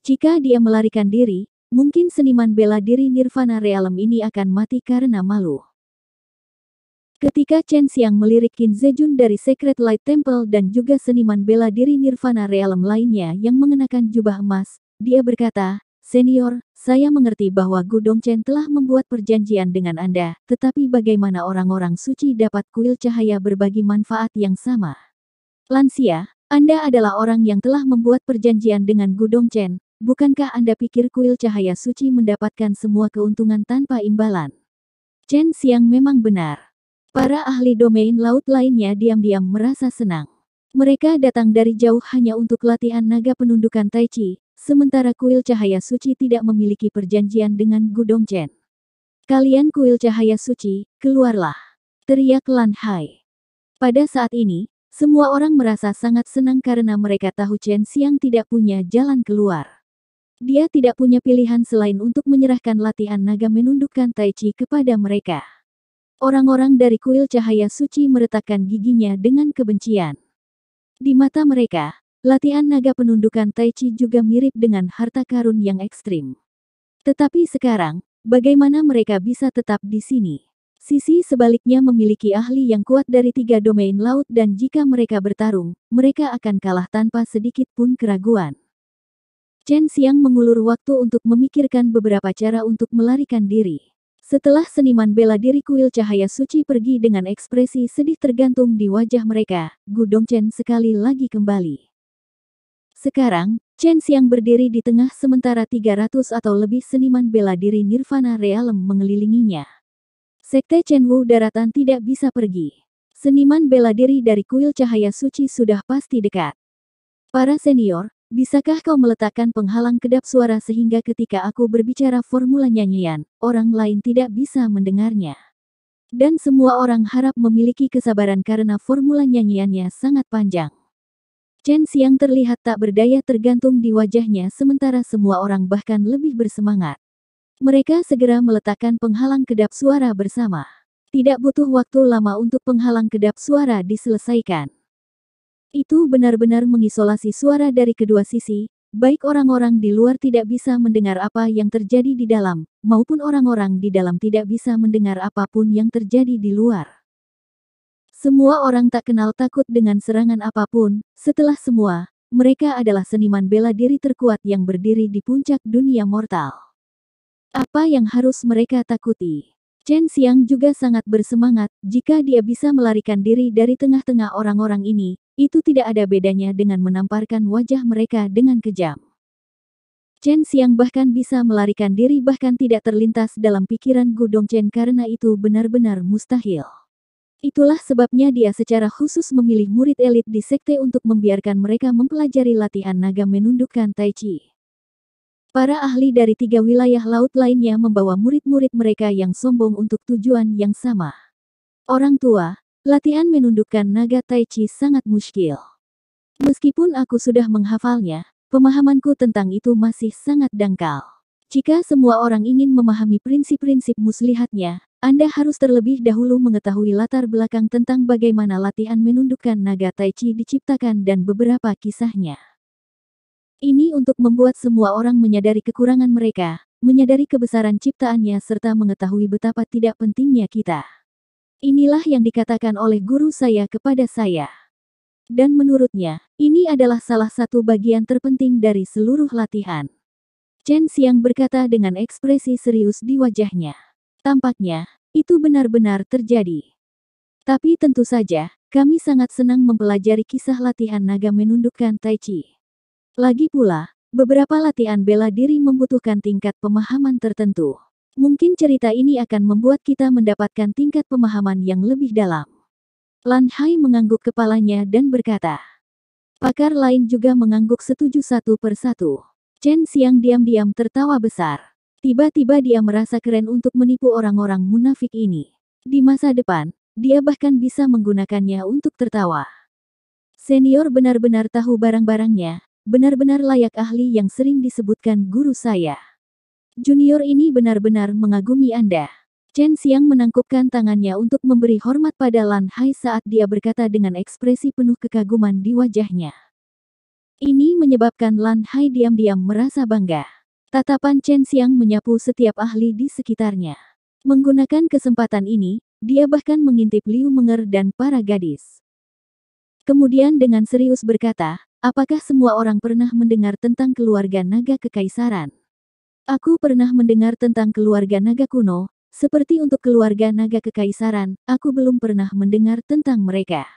Jika dia melarikan diri, mungkin seniman bela diri Nirvana Realm ini akan mati karena malu. Ketika Chen Xiang melirik Qin Zejun dari Secret Light Temple dan juga seniman bela diri Nirvana Realm lainnya yang mengenakan jubah emas, dia berkata, Senior, saya mengerti bahwa Gudong Chen telah membuat perjanjian dengan Anda, tetapi bagaimana orang-orang suci dapat kuil cahaya berbagi manfaat yang sama? Lansia, Anda adalah orang yang telah membuat perjanjian dengan Gudong Chen, bukankah Anda pikir kuil cahaya suci mendapatkan semua keuntungan tanpa imbalan? Chen Siang memang benar. Para ahli domain laut lainnya diam-diam merasa senang. Mereka datang dari jauh hanya untuk latihan naga penundukan Tai Chi, sementara kuil cahaya suci tidak memiliki perjanjian dengan Gudong Chen. Kalian kuil cahaya suci, keluarlah. Teriak Lan Hai. Pada saat ini, semua orang merasa sangat senang karena mereka tahu Chen Xiang tidak punya jalan keluar. Dia tidak punya pilihan selain untuk menyerahkan latihan naga menundukkan Tai Chi kepada mereka. Orang-orang dari kuil cahaya suci meretakkan giginya dengan kebencian. Di mata mereka, latihan naga penundukan Tai Chi juga mirip dengan harta karun yang ekstrim. Tetapi sekarang, bagaimana mereka bisa tetap di sini? Sisi sebaliknya memiliki ahli yang kuat dari tiga domain laut dan jika mereka bertarung, mereka akan kalah tanpa sedikit pun keraguan. Chen Xiang mengulur waktu untuk memikirkan beberapa cara untuk melarikan diri. Setelah seniman bela diri kuil cahaya suci pergi dengan ekspresi sedih tergantung di wajah mereka, Gudong Chen sekali lagi kembali. Sekarang, Chen Xiang berdiri di tengah sementara 300 atau lebih seniman bela diri Nirvana Realm mengelilinginya. Sekte Chen Wu daratan tidak bisa pergi. Seniman bela diri dari kuil cahaya suci sudah pasti dekat. Para senior, bisakah kau meletakkan penghalang kedap suara sehingga ketika aku berbicara formula nyanyian, orang lain tidak bisa mendengarnya? Dan semua orang harap memiliki kesabaran karena formula nyanyiannya sangat panjang. Chen Xiang terlihat tak berdaya tergantung di wajahnya sementara semua orang bahkan lebih bersemangat. Mereka segera meletakkan penghalang kedap suara bersama. Tidak butuh waktu lama untuk penghalang kedap suara diselesaikan. Itu benar-benar mengisolasi suara dari kedua sisi, baik orang-orang di luar tidak bisa mendengar apa yang terjadi di dalam, maupun orang-orang di dalam tidak bisa mendengar apapun yang terjadi di luar. Semua orang tak kenal takut dengan serangan apapun, setelah semua, mereka adalah seniman bela diri terkuat yang berdiri di puncak dunia mortal. Apa yang harus mereka takuti? Chen Xiang juga sangat bersemangat, jika dia bisa melarikan diri dari tengah-tengah orang-orang ini, itu tidak ada bedanya dengan menamparkan wajah mereka dengan kejam. Chen Xiang bahkan bisa melarikan diri bahkan tidak terlintas dalam pikiran Gudong Chen karena itu benar-benar mustahil. Itulah sebabnya dia secara khusus memilih murid elit di sekte untuk membiarkan mereka mempelajari latihan naga menundukkan Tai Chi. Para ahli dari tiga wilayah laut lainnya membawa murid-murid mereka yang sombong untuk tujuan yang sama. Orang tua, latihan menundukkan naga tai chi sangat muskil. Meskipun aku sudah menghafalnya, pemahamanku tentang itu masih sangat dangkal. Jika semua orang ingin memahami prinsip-prinsip muslihatnya, Anda harus terlebih dahulu mengetahui latar belakang tentang bagaimana latihan menundukkan naga tai chi diciptakan dan beberapa kisahnya. Ini untuk membuat semua orang menyadari kekurangan mereka, menyadari kebesaran ciptaannya serta mengetahui betapa tidak pentingnya kita. Inilah yang dikatakan oleh guru saya kepada saya. Dan menurutnya, ini adalah salah satu bagian terpenting dari seluruh latihan. Chen Xiang berkata dengan ekspresi serius di wajahnya. Tampaknya, itu benar-benar terjadi. Tapi tentu saja, kami sangat senang mempelajari kisah latihan naga menundukkan Tai Chi. Lagi pula, beberapa latihan bela diri membutuhkan tingkat pemahaman tertentu. Mungkin cerita ini akan membuat kita mendapatkan tingkat pemahaman yang lebih dalam. Lan Hai mengangguk kepalanya dan berkata. Pakar lain juga mengangguk setuju satu persatu. Chen Xiang diam-diam tertawa besar. Tiba-tiba dia merasa keren untuk menipu orang-orang munafik ini. Di masa depan, dia bahkan bisa menggunakannya untuk tertawa. Senior benar-benar tahu barang-barangnya, benar-benar layak ahli yang sering disebutkan guru saya. Junior ini benar-benar mengagumi Anda. Chen Xiang menangkupkan tangannya untuk memberi hormat pada Lan Hai saat dia berkata dengan ekspresi penuh kekaguman di wajahnya. Ini menyebabkan Lan Hai diam-diam merasa bangga. Tatapan Chen Xiang menyapu setiap ahli di sekitarnya. Menggunakan kesempatan ini, dia bahkan mengintip Liu Menger dan para gadis. Kemudian dengan serius berkata, Apakah semua orang pernah mendengar tentang keluarga naga kekaisaran? Aku pernah mendengar tentang keluarga naga kuno, seperti untuk keluarga naga kekaisaran, aku belum pernah mendengar tentang mereka.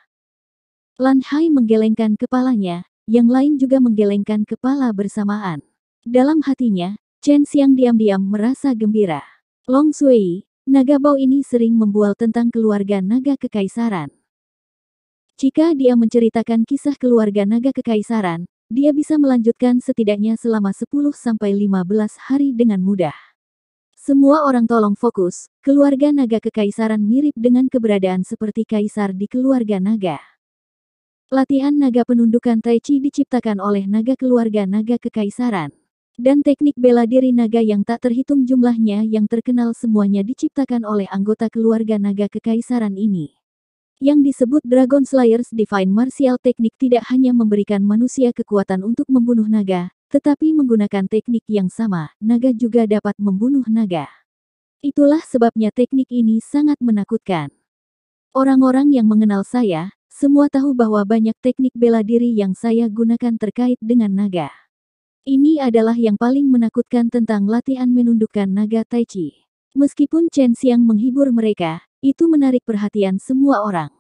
Lan Hai menggelengkan kepalanya, yang lain juga menggelengkan kepala bersamaan. Dalam hatinya, Chen Xiang diam-diam merasa gembira. Long Sui, naga bau ini sering membual tentang keluarga naga kekaisaran. Jika dia menceritakan kisah keluarga naga kekaisaran, dia bisa melanjutkan setidaknya selama 10-15 hari dengan mudah. Semua orang tolong fokus, keluarga naga kekaisaran mirip dengan keberadaan seperti kaisar di keluarga naga. Latihan naga penundukan Tai Chi diciptakan oleh naga keluarga naga kekaisaran. Dan teknik bela diri naga yang tak terhitung jumlahnya yang terkenal semuanya diciptakan oleh anggota keluarga naga kekaisaran ini yang disebut Dragon Slayer's Divine Martial Technique tidak hanya memberikan manusia kekuatan untuk membunuh naga, tetapi menggunakan teknik yang sama, naga juga dapat membunuh naga. Itulah sebabnya teknik ini sangat menakutkan. Orang-orang yang mengenal saya, semua tahu bahwa banyak teknik bela diri yang saya gunakan terkait dengan naga. Ini adalah yang paling menakutkan tentang latihan menundukkan naga tai chi. Meskipun Chen Xiang menghibur mereka, itu menarik perhatian semua orang.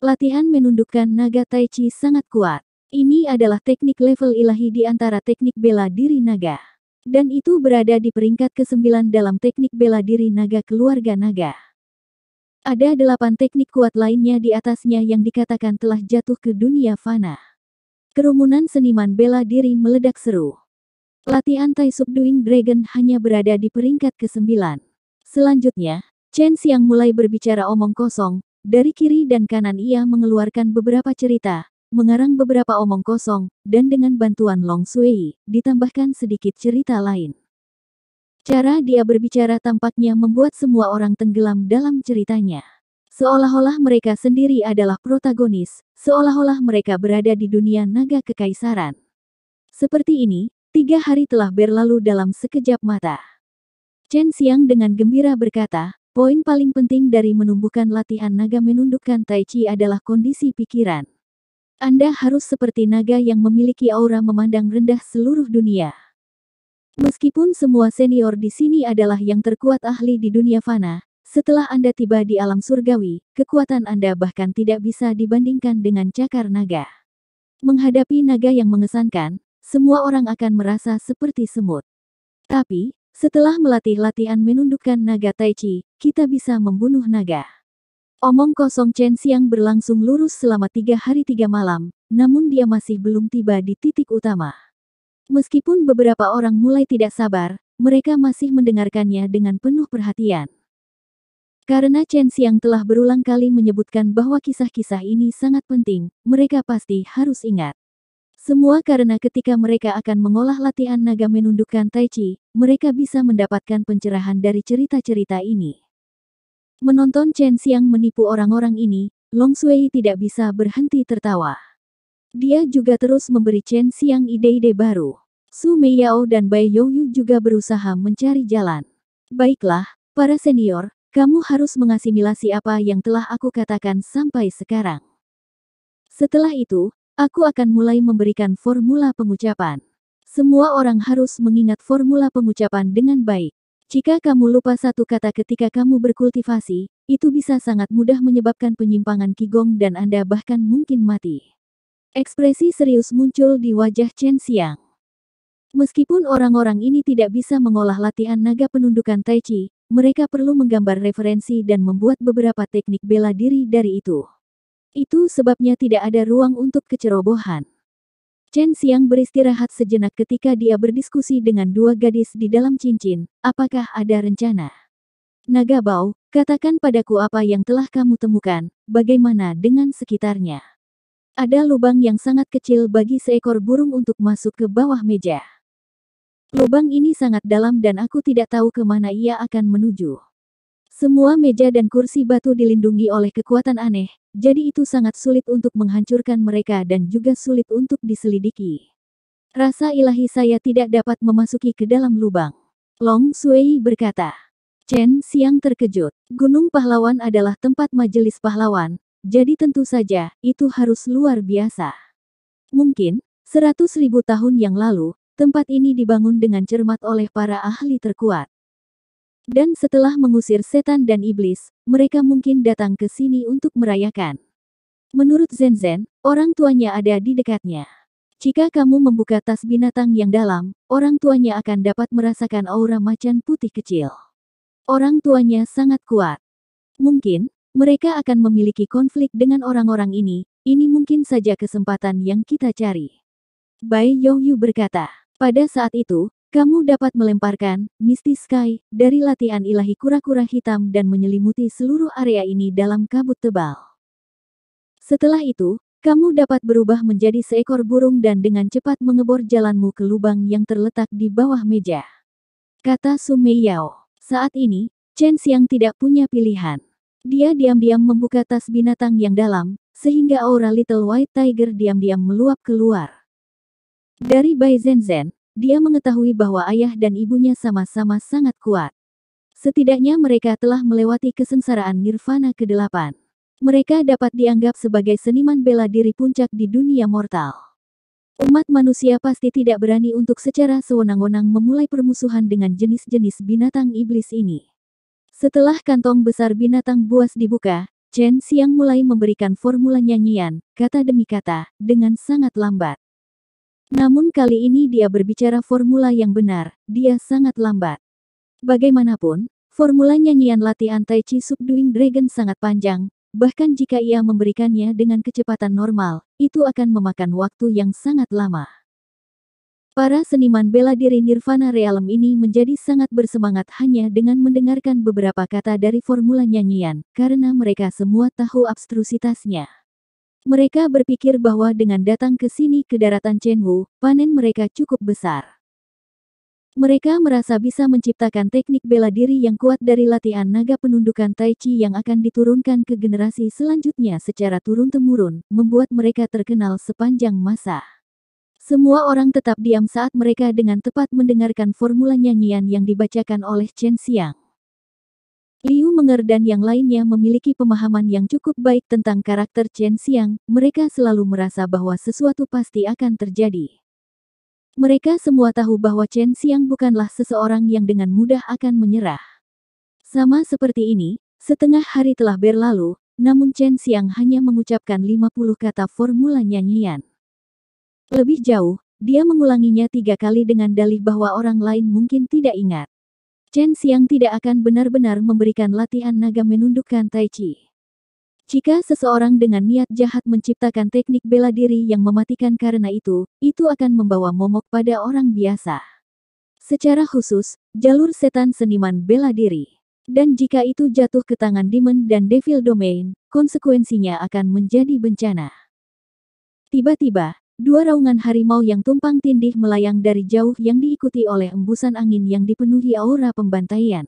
Latihan menundukkan naga tai chi sangat kuat. Ini adalah teknik level ilahi di antara teknik bela diri naga. Dan itu berada di peringkat ke-9 dalam teknik bela diri naga keluarga naga. Ada delapan teknik kuat lainnya di atasnya yang dikatakan telah jatuh ke dunia fana. Kerumunan seniman bela diri meledak seru. Latihan Tai Subduing Dragon hanya berada di peringkat ke-9. Selanjutnya, Chen Xiang mulai berbicara omong kosong, dari kiri dan kanan ia mengeluarkan beberapa cerita, mengarang beberapa omong kosong, dan dengan bantuan Long Sui, ditambahkan sedikit cerita lain. Cara dia berbicara tampaknya membuat semua orang tenggelam dalam ceritanya. Seolah-olah mereka sendiri adalah protagonis, seolah-olah mereka berada di dunia naga kekaisaran. Seperti ini, tiga hari telah berlalu dalam sekejap mata. Chen Xiang dengan gembira berkata, poin paling penting dari menumbuhkan latihan naga menundukkan tai chi adalah kondisi pikiran. Anda harus seperti naga yang memiliki aura memandang rendah seluruh dunia. Meskipun semua senior di sini adalah yang terkuat ahli di dunia fana, setelah Anda tiba di alam surgawi, kekuatan Anda bahkan tidak bisa dibandingkan dengan cakar naga. Menghadapi naga yang mengesankan, semua orang akan merasa seperti semut. Tapi, setelah melatih latihan menundukkan naga tai chi, kita bisa membunuh naga. Omong kosong Chen Xiang berlangsung lurus selama tiga hari tiga malam, namun dia masih belum tiba di titik utama. Meskipun beberapa orang mulai tidak sabar, mereka masih mendengarkannya dengan penuh perhatian. Karena Chen Xiang telah berulang kali menyebutkan bahwa kisah-kisah ini sangat penting, mereka pasti harus ingat. Semua karena ketika mereka akan mengolah latihan naga menundukkan tai chi, mereka bisa mendapatkan pencerahan dari cerita-cerita ini. Menonton Chen Xiang menipu orang-orang ini, Long Sui tidak bisa berhenti tertawa. Dia juga terus memberi Chen Xiang ide-ide baru. Su Yao dan Bai Youyu juga berusaha mencari jalan. Baiklah, para senior, kamu harus mengasimilasi apa yang telah aku katakan sampai sekarang. Setelah itu, Aku akan mulai memberikan formula pengucapan. Semua orang harus mengingat formula pengucapan dengan baik. Jika kamu lupa satu kata ketika kamu berkultivasi, itu bisa sangat mudah menyebabkan penyimpangan kigong dan Anda bahkan mungkin mati. Ekspresi serius muncul di wajah Chen Xiang. Meskipun orang-orang ini tidak bisa mengolah latihan naga penundukan Tai Chi, mereka perlu menggambar referensi dan membuat beberapa teknik bela diri dari itu. Itu sebabnya tidak ada ruang untuk kecerobohan. Chen Xiang beristirahat sejenak ketika dia berdiskusi dengan dua gadis di dalam cincin, apakah ada rencana? Naga Nagabau, katakan padaku apa yang telah kamu temukan, bagaimana dengan sekitarnya? Ada lubang yang sangat kecil bagi seekor burung untuk masuk ke bawah meja. Lubang ini sangat dalam dan aku tidak tahu kemana ia akan menuju. Semua meja dan kursi batu dilindungi oleh kekuatan aneh, jadi itu sangat sulit untuk menghancurkan mereka dan juga sulit untuk diselidiki. Rasa ilahi saya tidak dapat memasuki ke dalam lubang. Long Sui berkata. Chen Siang terkejut. Gunung Pahlawan adalah tempat majelis pahlawan, jadi tentu saja, itu harus luar biasa. Mungkin, seratus ribu tahun yang lalu, tempat ini dibangun dengan cermat oleh para ahli terkuat. Dan setelah mengusir setan dan iblis, mereka mungkin datang ke sini untuk merayakan. Menurut Zenzen, Zen, orang tuanya ada di dekatnya. Jika kamu membuka tas binatang yang dalam, orang tuanya akan dapat merasakan aura macan putih kecil. Orang tuanya sangat kuat. Mungkin, mereka akan memiliki konflik dengan orang-orang ini, ini mungkin saja kesempatan yang kita cari. Bai Youyu berkata, pada saat itu, kamu dapat melemparkan Misty Sky dari latihan ilahi kura-kura hitam dan menyelimuti seluruh area ini dalam kabut tebal. Setelah itu, kamu dapat berubah menjadi seekor burung dan dengan cepat mengebor jalanmu ke lubang yang terletak di bawah meja. Kata Sumeyao. Saat ini, Chen Xiang tidak punya pilihan. Dia diam-diam membuka tas binatang yang dalam, sehingga aura Little White Tiger diam-diam meluap keluar. Dari Bai Zhen Zhen, dia mengetahui bahwa ayah dan ibunya sama-sama sangat kuat. Setidaknya mereka telah melewati kesengsaraan nirvana ke-8. Mereka dapat dianggap sebagai seniman bela diri puncak di dunia mortal. Umat manusia pasti tidak berani untuk secara sewenang-wenang memulai permusuhan dengan jenis-jenis binatang iblis ini. Setelah kantong besar binatang buas dibuka, Chen Xiang mulai memberikan formula nyanyian, kata demi kata, dengan sangat lambat. Namun kali ini dia berbicara formula yang benar, dia sangat lambat. Bagaimanapun, formula nyanyian latihan Tai Chi Subduing Dragon sangat panjang, bahkan jika ia memberikannya dengan kecepatan normal, itu akan memakan waktu yang sangat lama. Para seniman bela diri Nirvana Realm ini menjadi sangat bersemangat hanya dengan mendengarkan beberapa kata dari formula nyanyian, karena mereka semua tahu abstrusitasnya. Mereka berpikir bahwa dengan datang ke sini ke daratan Chenwu, panen mereka cukup besar. Mereka merasa bisa menciptakan teknik bela diri yang kuat dari latihan naga penundukan Tai Chi yang akan diturunkan ke generasi selanjutnya secara turun-temurun, membuat mereka terkenal sepanjang masa. Semua orang tetap diam saat mereka dengan tepat mendengarkan formula nyanyian yang dibacakan oleh Chen Xiang. Liu Menger dan yang lainnya memiliki pemahaman yang cukup baik tentang karakter Chen Xiang, mereka selalu merasa bahwa sesuatu pasti akan terjadi. Mereka semua tahu bahwa Chen Xiang bukanlah seseorang yang dengan mudah akan menyerah. Sama seperti ini, setengah hari telah berlalu, namun Chen Xiang hanya mengucapkan 50 kata formula nyanyian. Lebih jauh, dia mengulanginya tiga kali dengan dalih bahwa orang lain mungkin tidak ingat. Chen Xiang tidak akan benar-benar memberikan latihan naga menundukkan Tai Chi. Jika seseorang dengan niat jahat menciptakan teknik bela diri yang mematikan karena itu, itu akan membawa momok pada orang biasa. Secara khusus, jalur setan seniman bela diri. Dan jika itu jatuh ke tangan Demon dan Devil Domain, konsekuensinya akan menjadi bencana. Tiba-tiba, Dua raungan harimau yang tumpang tindih melayang dari jauh yang diikuti oleh embusan angin yang dipenuhi aura pembantaian.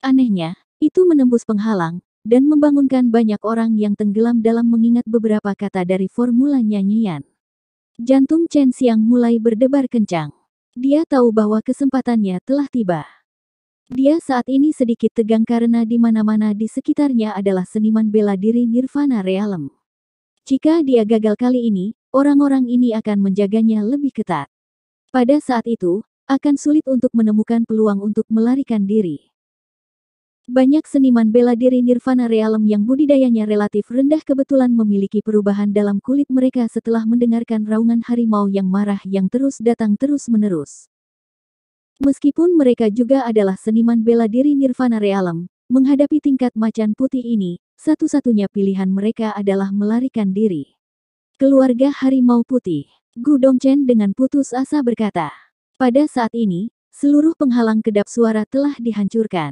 Anehnya, itu menembus penghalang, dan membangunkan banyak orang yang tenggelam dalam mengingat beberapa kata dari formula nyanyian. Jantung Chen Xiang mulai berdebar kencang. Dia tahu bahwa kesempatannya telah tiba. Dia saat ini sedikit tegang karena di mana-mana di sekitarnya adalah seniman bela diri Nirvana Realm. Jika dia gagal kali ini, orang-orang ini akan menjaganya lebih ketat. Pada saat itu, akan sulit untuk menemukan peluang untuk melarikan diri. Banyak seniman bela diri Nirvana Realm yang budidayanya relatif rendah kebetulan memiliki perubahan dalam kulit mereka setelah mendengarkan raungan harimau yang marah yang terus datang terus-menerus. Meskipun mereka juga adalah seniman bela diri Nirvana Realm, menghadapi tingkat macan putih ini, satu-satunya pilihan mereka adalah melarikan diri. Keluarga Harimau Putih. Gu Dongchen dengan putus asa berkata, pada saat ini, seluruh penghalang kedap suara telah dihancurkan.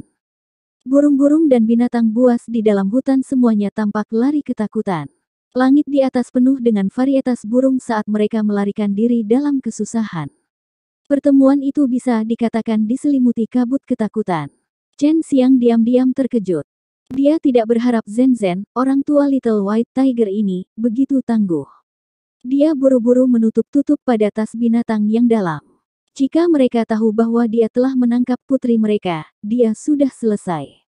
Burung-burung dan binatang buas di dalam hutan semuanya tampak lari ketakutan. Langit di atas penuh dengan varietas burung saat mereka melarikan diri dalam kesusahan. Pertemuan itu bisa dikatakan diselimuti kabut ketakutan. Chen Siang diam-diam terkejut. Dia tidak berharap Zen-Zen, orang tua Little White Tiger ini, begitu tangguh. Dia buru-buru menutup tutup pada tas binatang yang dalam. Jika mereka tahu bahwa dia telah menangkap putri mereka, dia sudah selesai.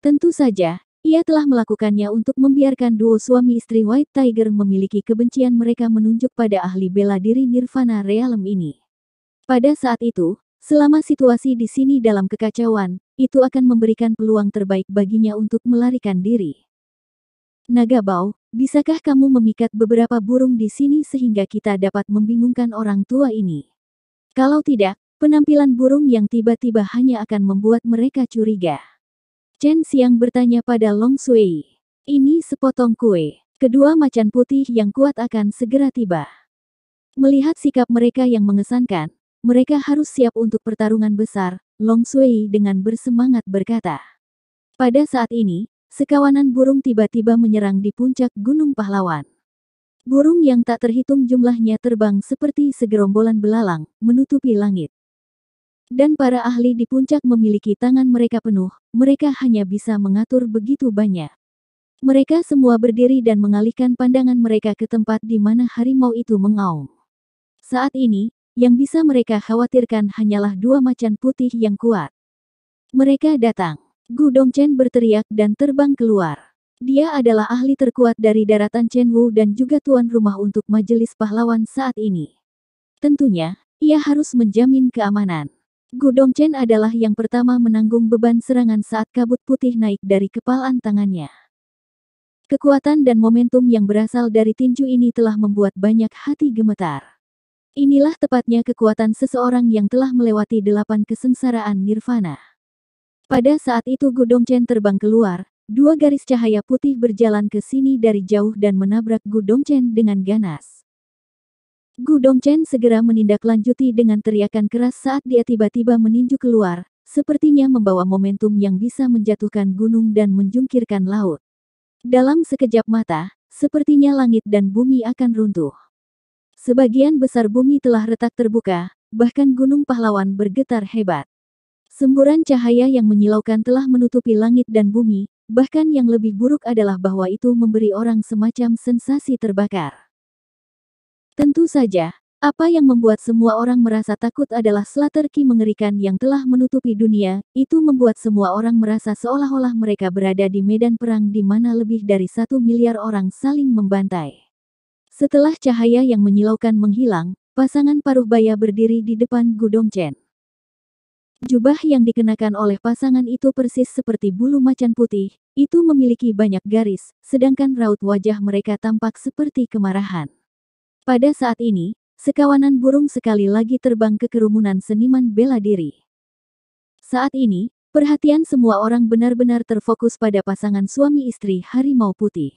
Tentu saja, ia telah melakukannya untuk membiarkan duo suami istri White Tiger memiliki kebencian mereka menunjuk pada ahli bela diri Nirvana Realm ini. Pada saat itu, Selama situasi di sini dalam kekacauan, itu akan memberikan peluang terbaik baginya untuk melarikan diri. Nagabau, bisakah kamu memikat beberapa burung di sini sehingga kita dapat membingungkan orang tua ini? Kalau tidak, penampilan burung yang tiba-tiba hanya akan membuat mereka curiga. Chen Xiang bertanya pada Long Sui. Ini sepotong kue. Kedua macan putih yang kuat akan segera tiba. Melihat sikap mereka yang mengesankan, mereka harus siap untuk pertarungan besar, Long Sui dengan bersemangat berkata. Pada saat ini, sekawanan burung tiba-tiba menyerang di puncak Gunung Pahlawan. Burung yang tak terhitung jumlahnya terbang seperti segerombolan belalang, menutupi langit. Dan para ahli di puncak memiliki tangan mereka penuh, mereka hanya bisa mengatur begitu banyak. Mereka semua berdiri dan mengalihkan pandangan mereka ke tempat di mana harimau itu mengaum. Saat ini, yang bisa mereka khawatirkan hanyalah dua macan putih yang kuat. Mereka datang. Gu Dongchen berteriak dan terbang keluar. Dia adalah ahli terkuat dari daratan Chenwu dan juga tuan rumah untuk majelis pahlawan saat ini. Tentunya, ia harus menjamin keamanan. Gu Dongchen adalah yang pertama menanggung beban serangan saat kabut putih naik dari kepalan tangannya. Kekuatan dan momentum yang berasal dari tinju ini telah membuat banyak hati gemetar. Inilah tepatnya kekuatan seseorang yang telah melewati delapan kesengsaraan nirvana. Pada saat itu Gudong Chen terbang keluar, dua garis cahaya putih berjalan ke sini dari jauh dan menabrak Gudong Chen dengan ganas. Gudong Chen segera menindaklanjuti dengan teriakan keras saat dia tiba-tiba meninju keluar, sepertinya membawa momentum yang bisa menjatuhkan gunung dan menjungkirkan laut. Dalam sekejap mata, sepertinya langit dan bumi akan runtuh. Sebagian besar bumi telah retak terbuka, bahkan gunung pahlawan bergetar hebat. Semburan cahaya yang menyilaukan telah menutupi langit dan bumi, bahkan yang lebih buruk adalah bahwa itu memberi orang semacam sensasi terbakar. Tentu saja, apa yang membuat semua orang merasa takut adalah slaterki mengerikan yang telah menutupi dunia, itu membuat semua orang merasa seolah-olah mereka berada di medan perang di mana lebih dari satu miliar orang saling membantai. Setelah cahaya yang menyilaukan menghilang, pasangan paruh baya berdiri di depan Gudong Chen. Jubah yang dikenakan oleh pasangan itu persis seperti bulu macan putih, itu memiliki banyak garis, sedangkan raut wajah mereka tampak seperti kemarahan. Pada saat ini, sekawanan burung sekali lagi terbang ke kerumunan seniman bela diri. Saat ini, perhatian semua orang benar-benar terfokus pada pasangan suami istri harimau putih.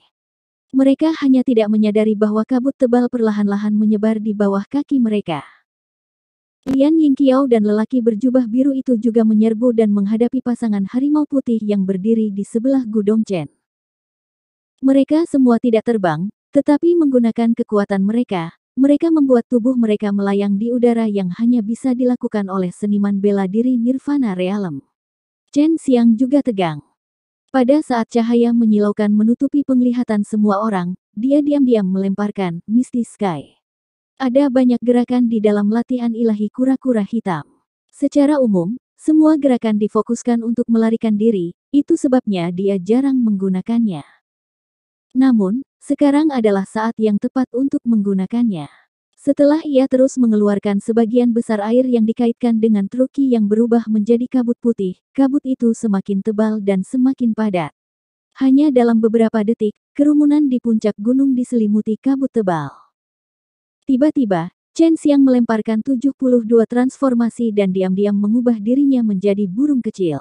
Mereka hanya tidak menyadari bahwa kabut tebal perlahan-lahan menyebar di bawah kaki mereka. Lian Yingqiao dan lelaki berjubah biru itu juga menyerbu dan menghadapi pasangan harimau putih yang berdiri di sebelah Gudong Chen. Mereka semua tidak terbang, tetapi menggunakan kekuatan mereka, mereka membuat tubuh mereka melayang di udara yang hanya bisa dilakukan oleh seniman bela diri Nirvana Realm. Chen Siang juga tegang. Pada saat cahaya menyilaukan menutupi penglihatan semua orang, dia diam-diam melemparkan Misty Sky. Ada banyak gerakan di dalam latihan ilahi kura-kura hitam. Secara umum, semua gerakan difokuskan untuk melarikan diri, itu sebabnya dia jarang menggunakannya. Namun, sekarang adalah saat yang tepat untuk menggunakannya. Setelah ia terus mengeluarkan sebagian besar air yang dikaitkan dengan truki yang berubah menjadi kabut putih, kabut itu semakin tebal dan semakin padat. Hanya dalam beberapa detik, kerumunan di puncak gunung diselimuti kabut tebal. Tiba-tiba, Chen Xiang melemparkan 72 transformasi dan diam-diam mengubah dirinya menjadi burung kecil.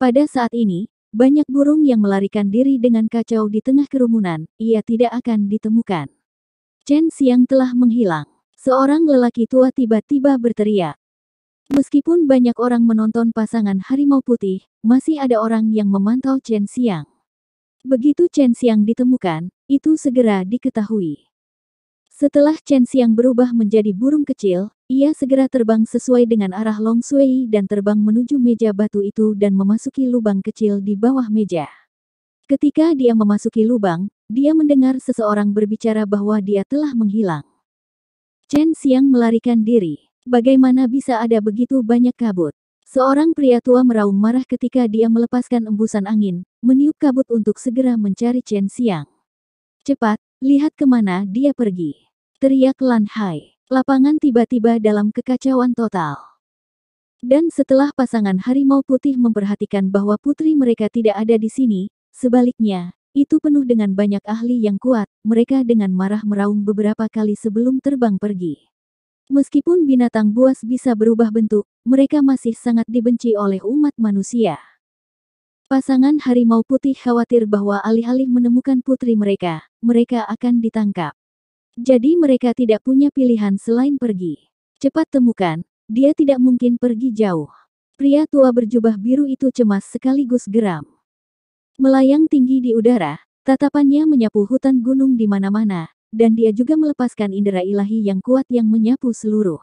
Pada saat ini, banyak burung yang melarikan diri dengan kacau di tengah kerumunan, ia tidak akan ditemukan. Chen Xiang telah menghilang. Seorang lelaki tua tiba-tiba berteriak. Meskipun banyak orang menonton pasangan harimau putih, masih ada orang yang memantau Chen Xiang. Begitu Chen Xiang ditemukan, itu segera diketahui. Setelah Chen Xiang berubah menjadi burung kecil, ia segera terbang sesuai dengan arah Long Sui dan terbang menuju meja batu itu dan memasuki lubang kecil di bawah meja. Ketika dia memasuki lubang, dia mendengar seseorang berbicara bahwa dia telah menghilang. Chen Xiang melarikan diri. Bagaimana bisa ada begitu banyak kabut? Seorang pria tua meraung marah ketika dia melepaskan embusan angin, meniup kabut untuk segera mencari Chen Xiang. Cepat, lihat kemana dia pergi. Teriak Lan Hai. Lapangan tiba-tiba dalam kekacauan total. Dan setelah pasangan harimau putih memperhatikan bahwa putri mereka tidak ada di sini, Sebaliknya, itu penuh dengan banyak ahli yang kuat, mereka dengan marah meraung beberapa kali sebelum terbang pergi. Meskipun binatang buas bisa berubah bentuk, mereka masih sangat dibenci oleh umat manusia. Pasangan harimau putih khawatir bahwa alih-alih menemukan putri mereka, mereka akan ditangkap. Jadi mereka tidak punya pilihan selain pergi. Cepat temukan, dia tidak mungkin pergi jauh. Pria tua berjubah biru itu cemas sekaligus geram. Melayang tinggi di udara, tatapannya menyapu hutan gunung di mana-mana, dan dia juga melepaskan indera ilahi yang kuat yang menyapu seluruh.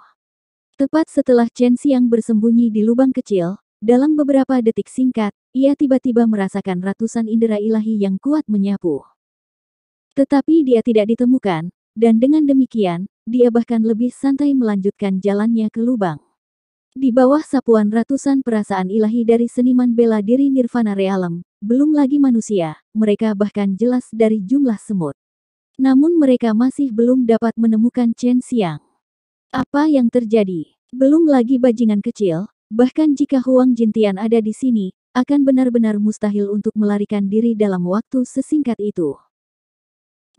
Tepat setelah Chen Xiang bersembunyi di lubang kecil, dalam beberapa detik singkat, ia tiba-tiba merasakan ratusan indera ilahi yang kuat menyapu. Tetapi dia tidak ditemukan, dan dengan demikian, dia bahkan lebih santai melanjutkan jalannya ke lubang. Di bawah sapuan ratusan perasaan ilahi dari seniman bela diri Nirvana Realem, belum lagi manusia, mereka bahkan jelas dari jumlah semut. Namun mereka masih belum dapat menemukan Chen Xiang. Apa yang terjadi? Belum lagi bajingan kecil, bahkan jika Huang Jintian ada di sini, akan benar-benar mustahil untuk melarikan diri dalam waktu sesingkat itu.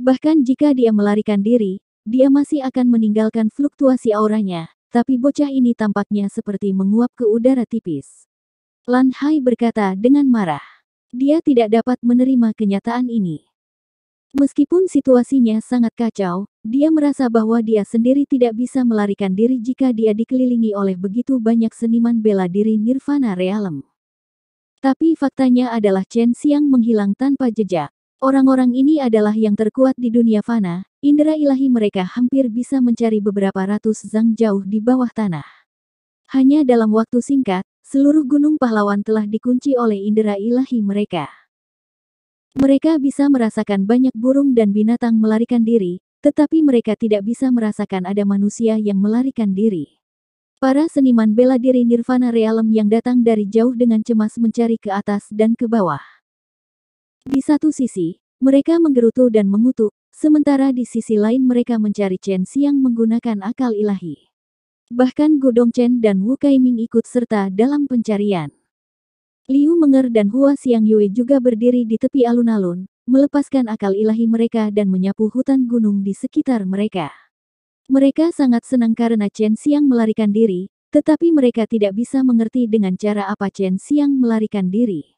Bahkan jika dia melarikan diri, dia masih akan meninggalkan fluktuasi auranya, tapi bocah ini tampaknya seperti menguap ke udara tipis. Lan Hai berkata dengan marah. Dia tidak dapat menerima kenyataan ini. Meskipun situasinya sangat kacau, dia merasa bahwa dia sendiri tidak bisa melarikan diri jika dia dikelilingi oleh begitu banyak seniman bela diri Nirvana Realm. Tapi faktanya adalah Chen Xiang menghilang tanpa jejak. Orang-orang ini adalah yang terkuat di dunia fana, indera ilahi mereka hampir bisa mencari beberapa ratus zang jauh di bawah tanah. Hanya dalam waktu singkat, seluruh gunung pahlawan telah dikunci oleh indera ilahi mereka. Mereka bisa merasakan banyak burung dan binatang melarikan diri, tetapi mereka tidak bisa merasakan ada manusia yang melarikan diri. Para seniman bela diri Nirvana Realm yang datang dari jauh dengan cemas mencari ke atas dan ke bawah. Di satu sisi, mereka menggerutu dan mengutuk, sementara di sisi lain mereka mencari Chen Xiang menggunakan akal ilahi. Bahkan Gu Dongchen dan Wu Kaiming ikut serta dalam pencarian. Liu Menger dan Hua Xiang Yue juga berdiri di tepi alun-alun, melepaskan akal ilahi mereka dan menyapu hutan gunung di sekitar mereka. Mereka sangat senang karena Chen Xiang melarikan diri, tetapi mereka tidak bisa mengerti dengan cara apa Chen Xiang melarikan diri.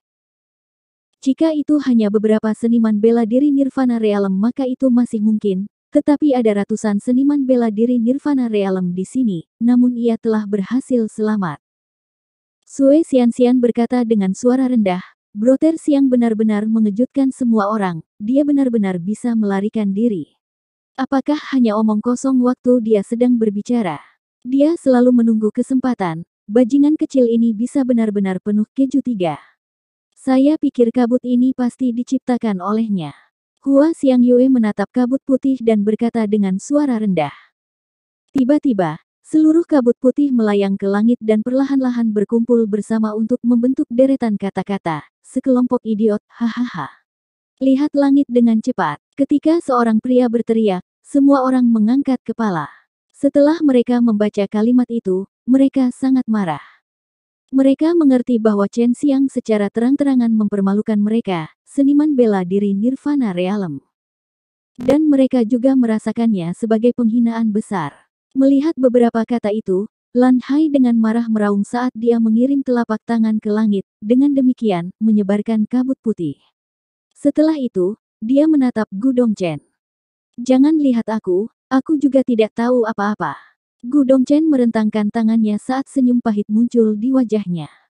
Jika itu hanya beberapa seniman bela diri Nirvana realem, maka itu masih mungkin, tetapi ada ratusan seniman bela diri Nirvana Realm di sini, namun ia telah berhasil selamat. Sue Sian-Sian berkata dengan suara rendah, Broter Siang benar-benar mengejutkan semua orang, dia benar-benar bisa melarikan diri. Apakah hanya omong kosong waktu dia sedang berbicara? Dia selalu menunggu kesempatan, bajingan kecil ini bisa benar-benar penuh keju tiga. Saya pikir kabut ini pasti diciptakan olehnya. Hua Xiang Yue menatap kabut putih dan berkata dengan suara rendah. Tiba-tiba, seluruh kabut putih melayang ke langit dan perlahan-lahan berkumpul bersama untuk membentuk deretan kata-kata, sekelompok idiot, hahaha. Lihat langit dengan cepat. Ketika seorang pria berteriak, semua orang mengangkat kepala. Setelah mereka membaca kalimat itu, mereka sangat marah. Mereka mengerti bahwa Chen Xiang secara terang-terangan mempermalukan mereka, seniman bela diri Nirvana Realem. Dan mereka juga merasakannya sebagai penghinaan besar. Melihat beberapa kata itu, Lan Hai dengan marah meraung saat dia mengirim telapak tangan ke langit, dengan demikian menyebarkan kabut putih. Setelah itu, dia menatap Gudong Chen. Jangan lihat aku, aku juga tidak tahu apa-apa. Gu Dongchen merentangkan tangannya saat senyum pahit muncul di wajahnya.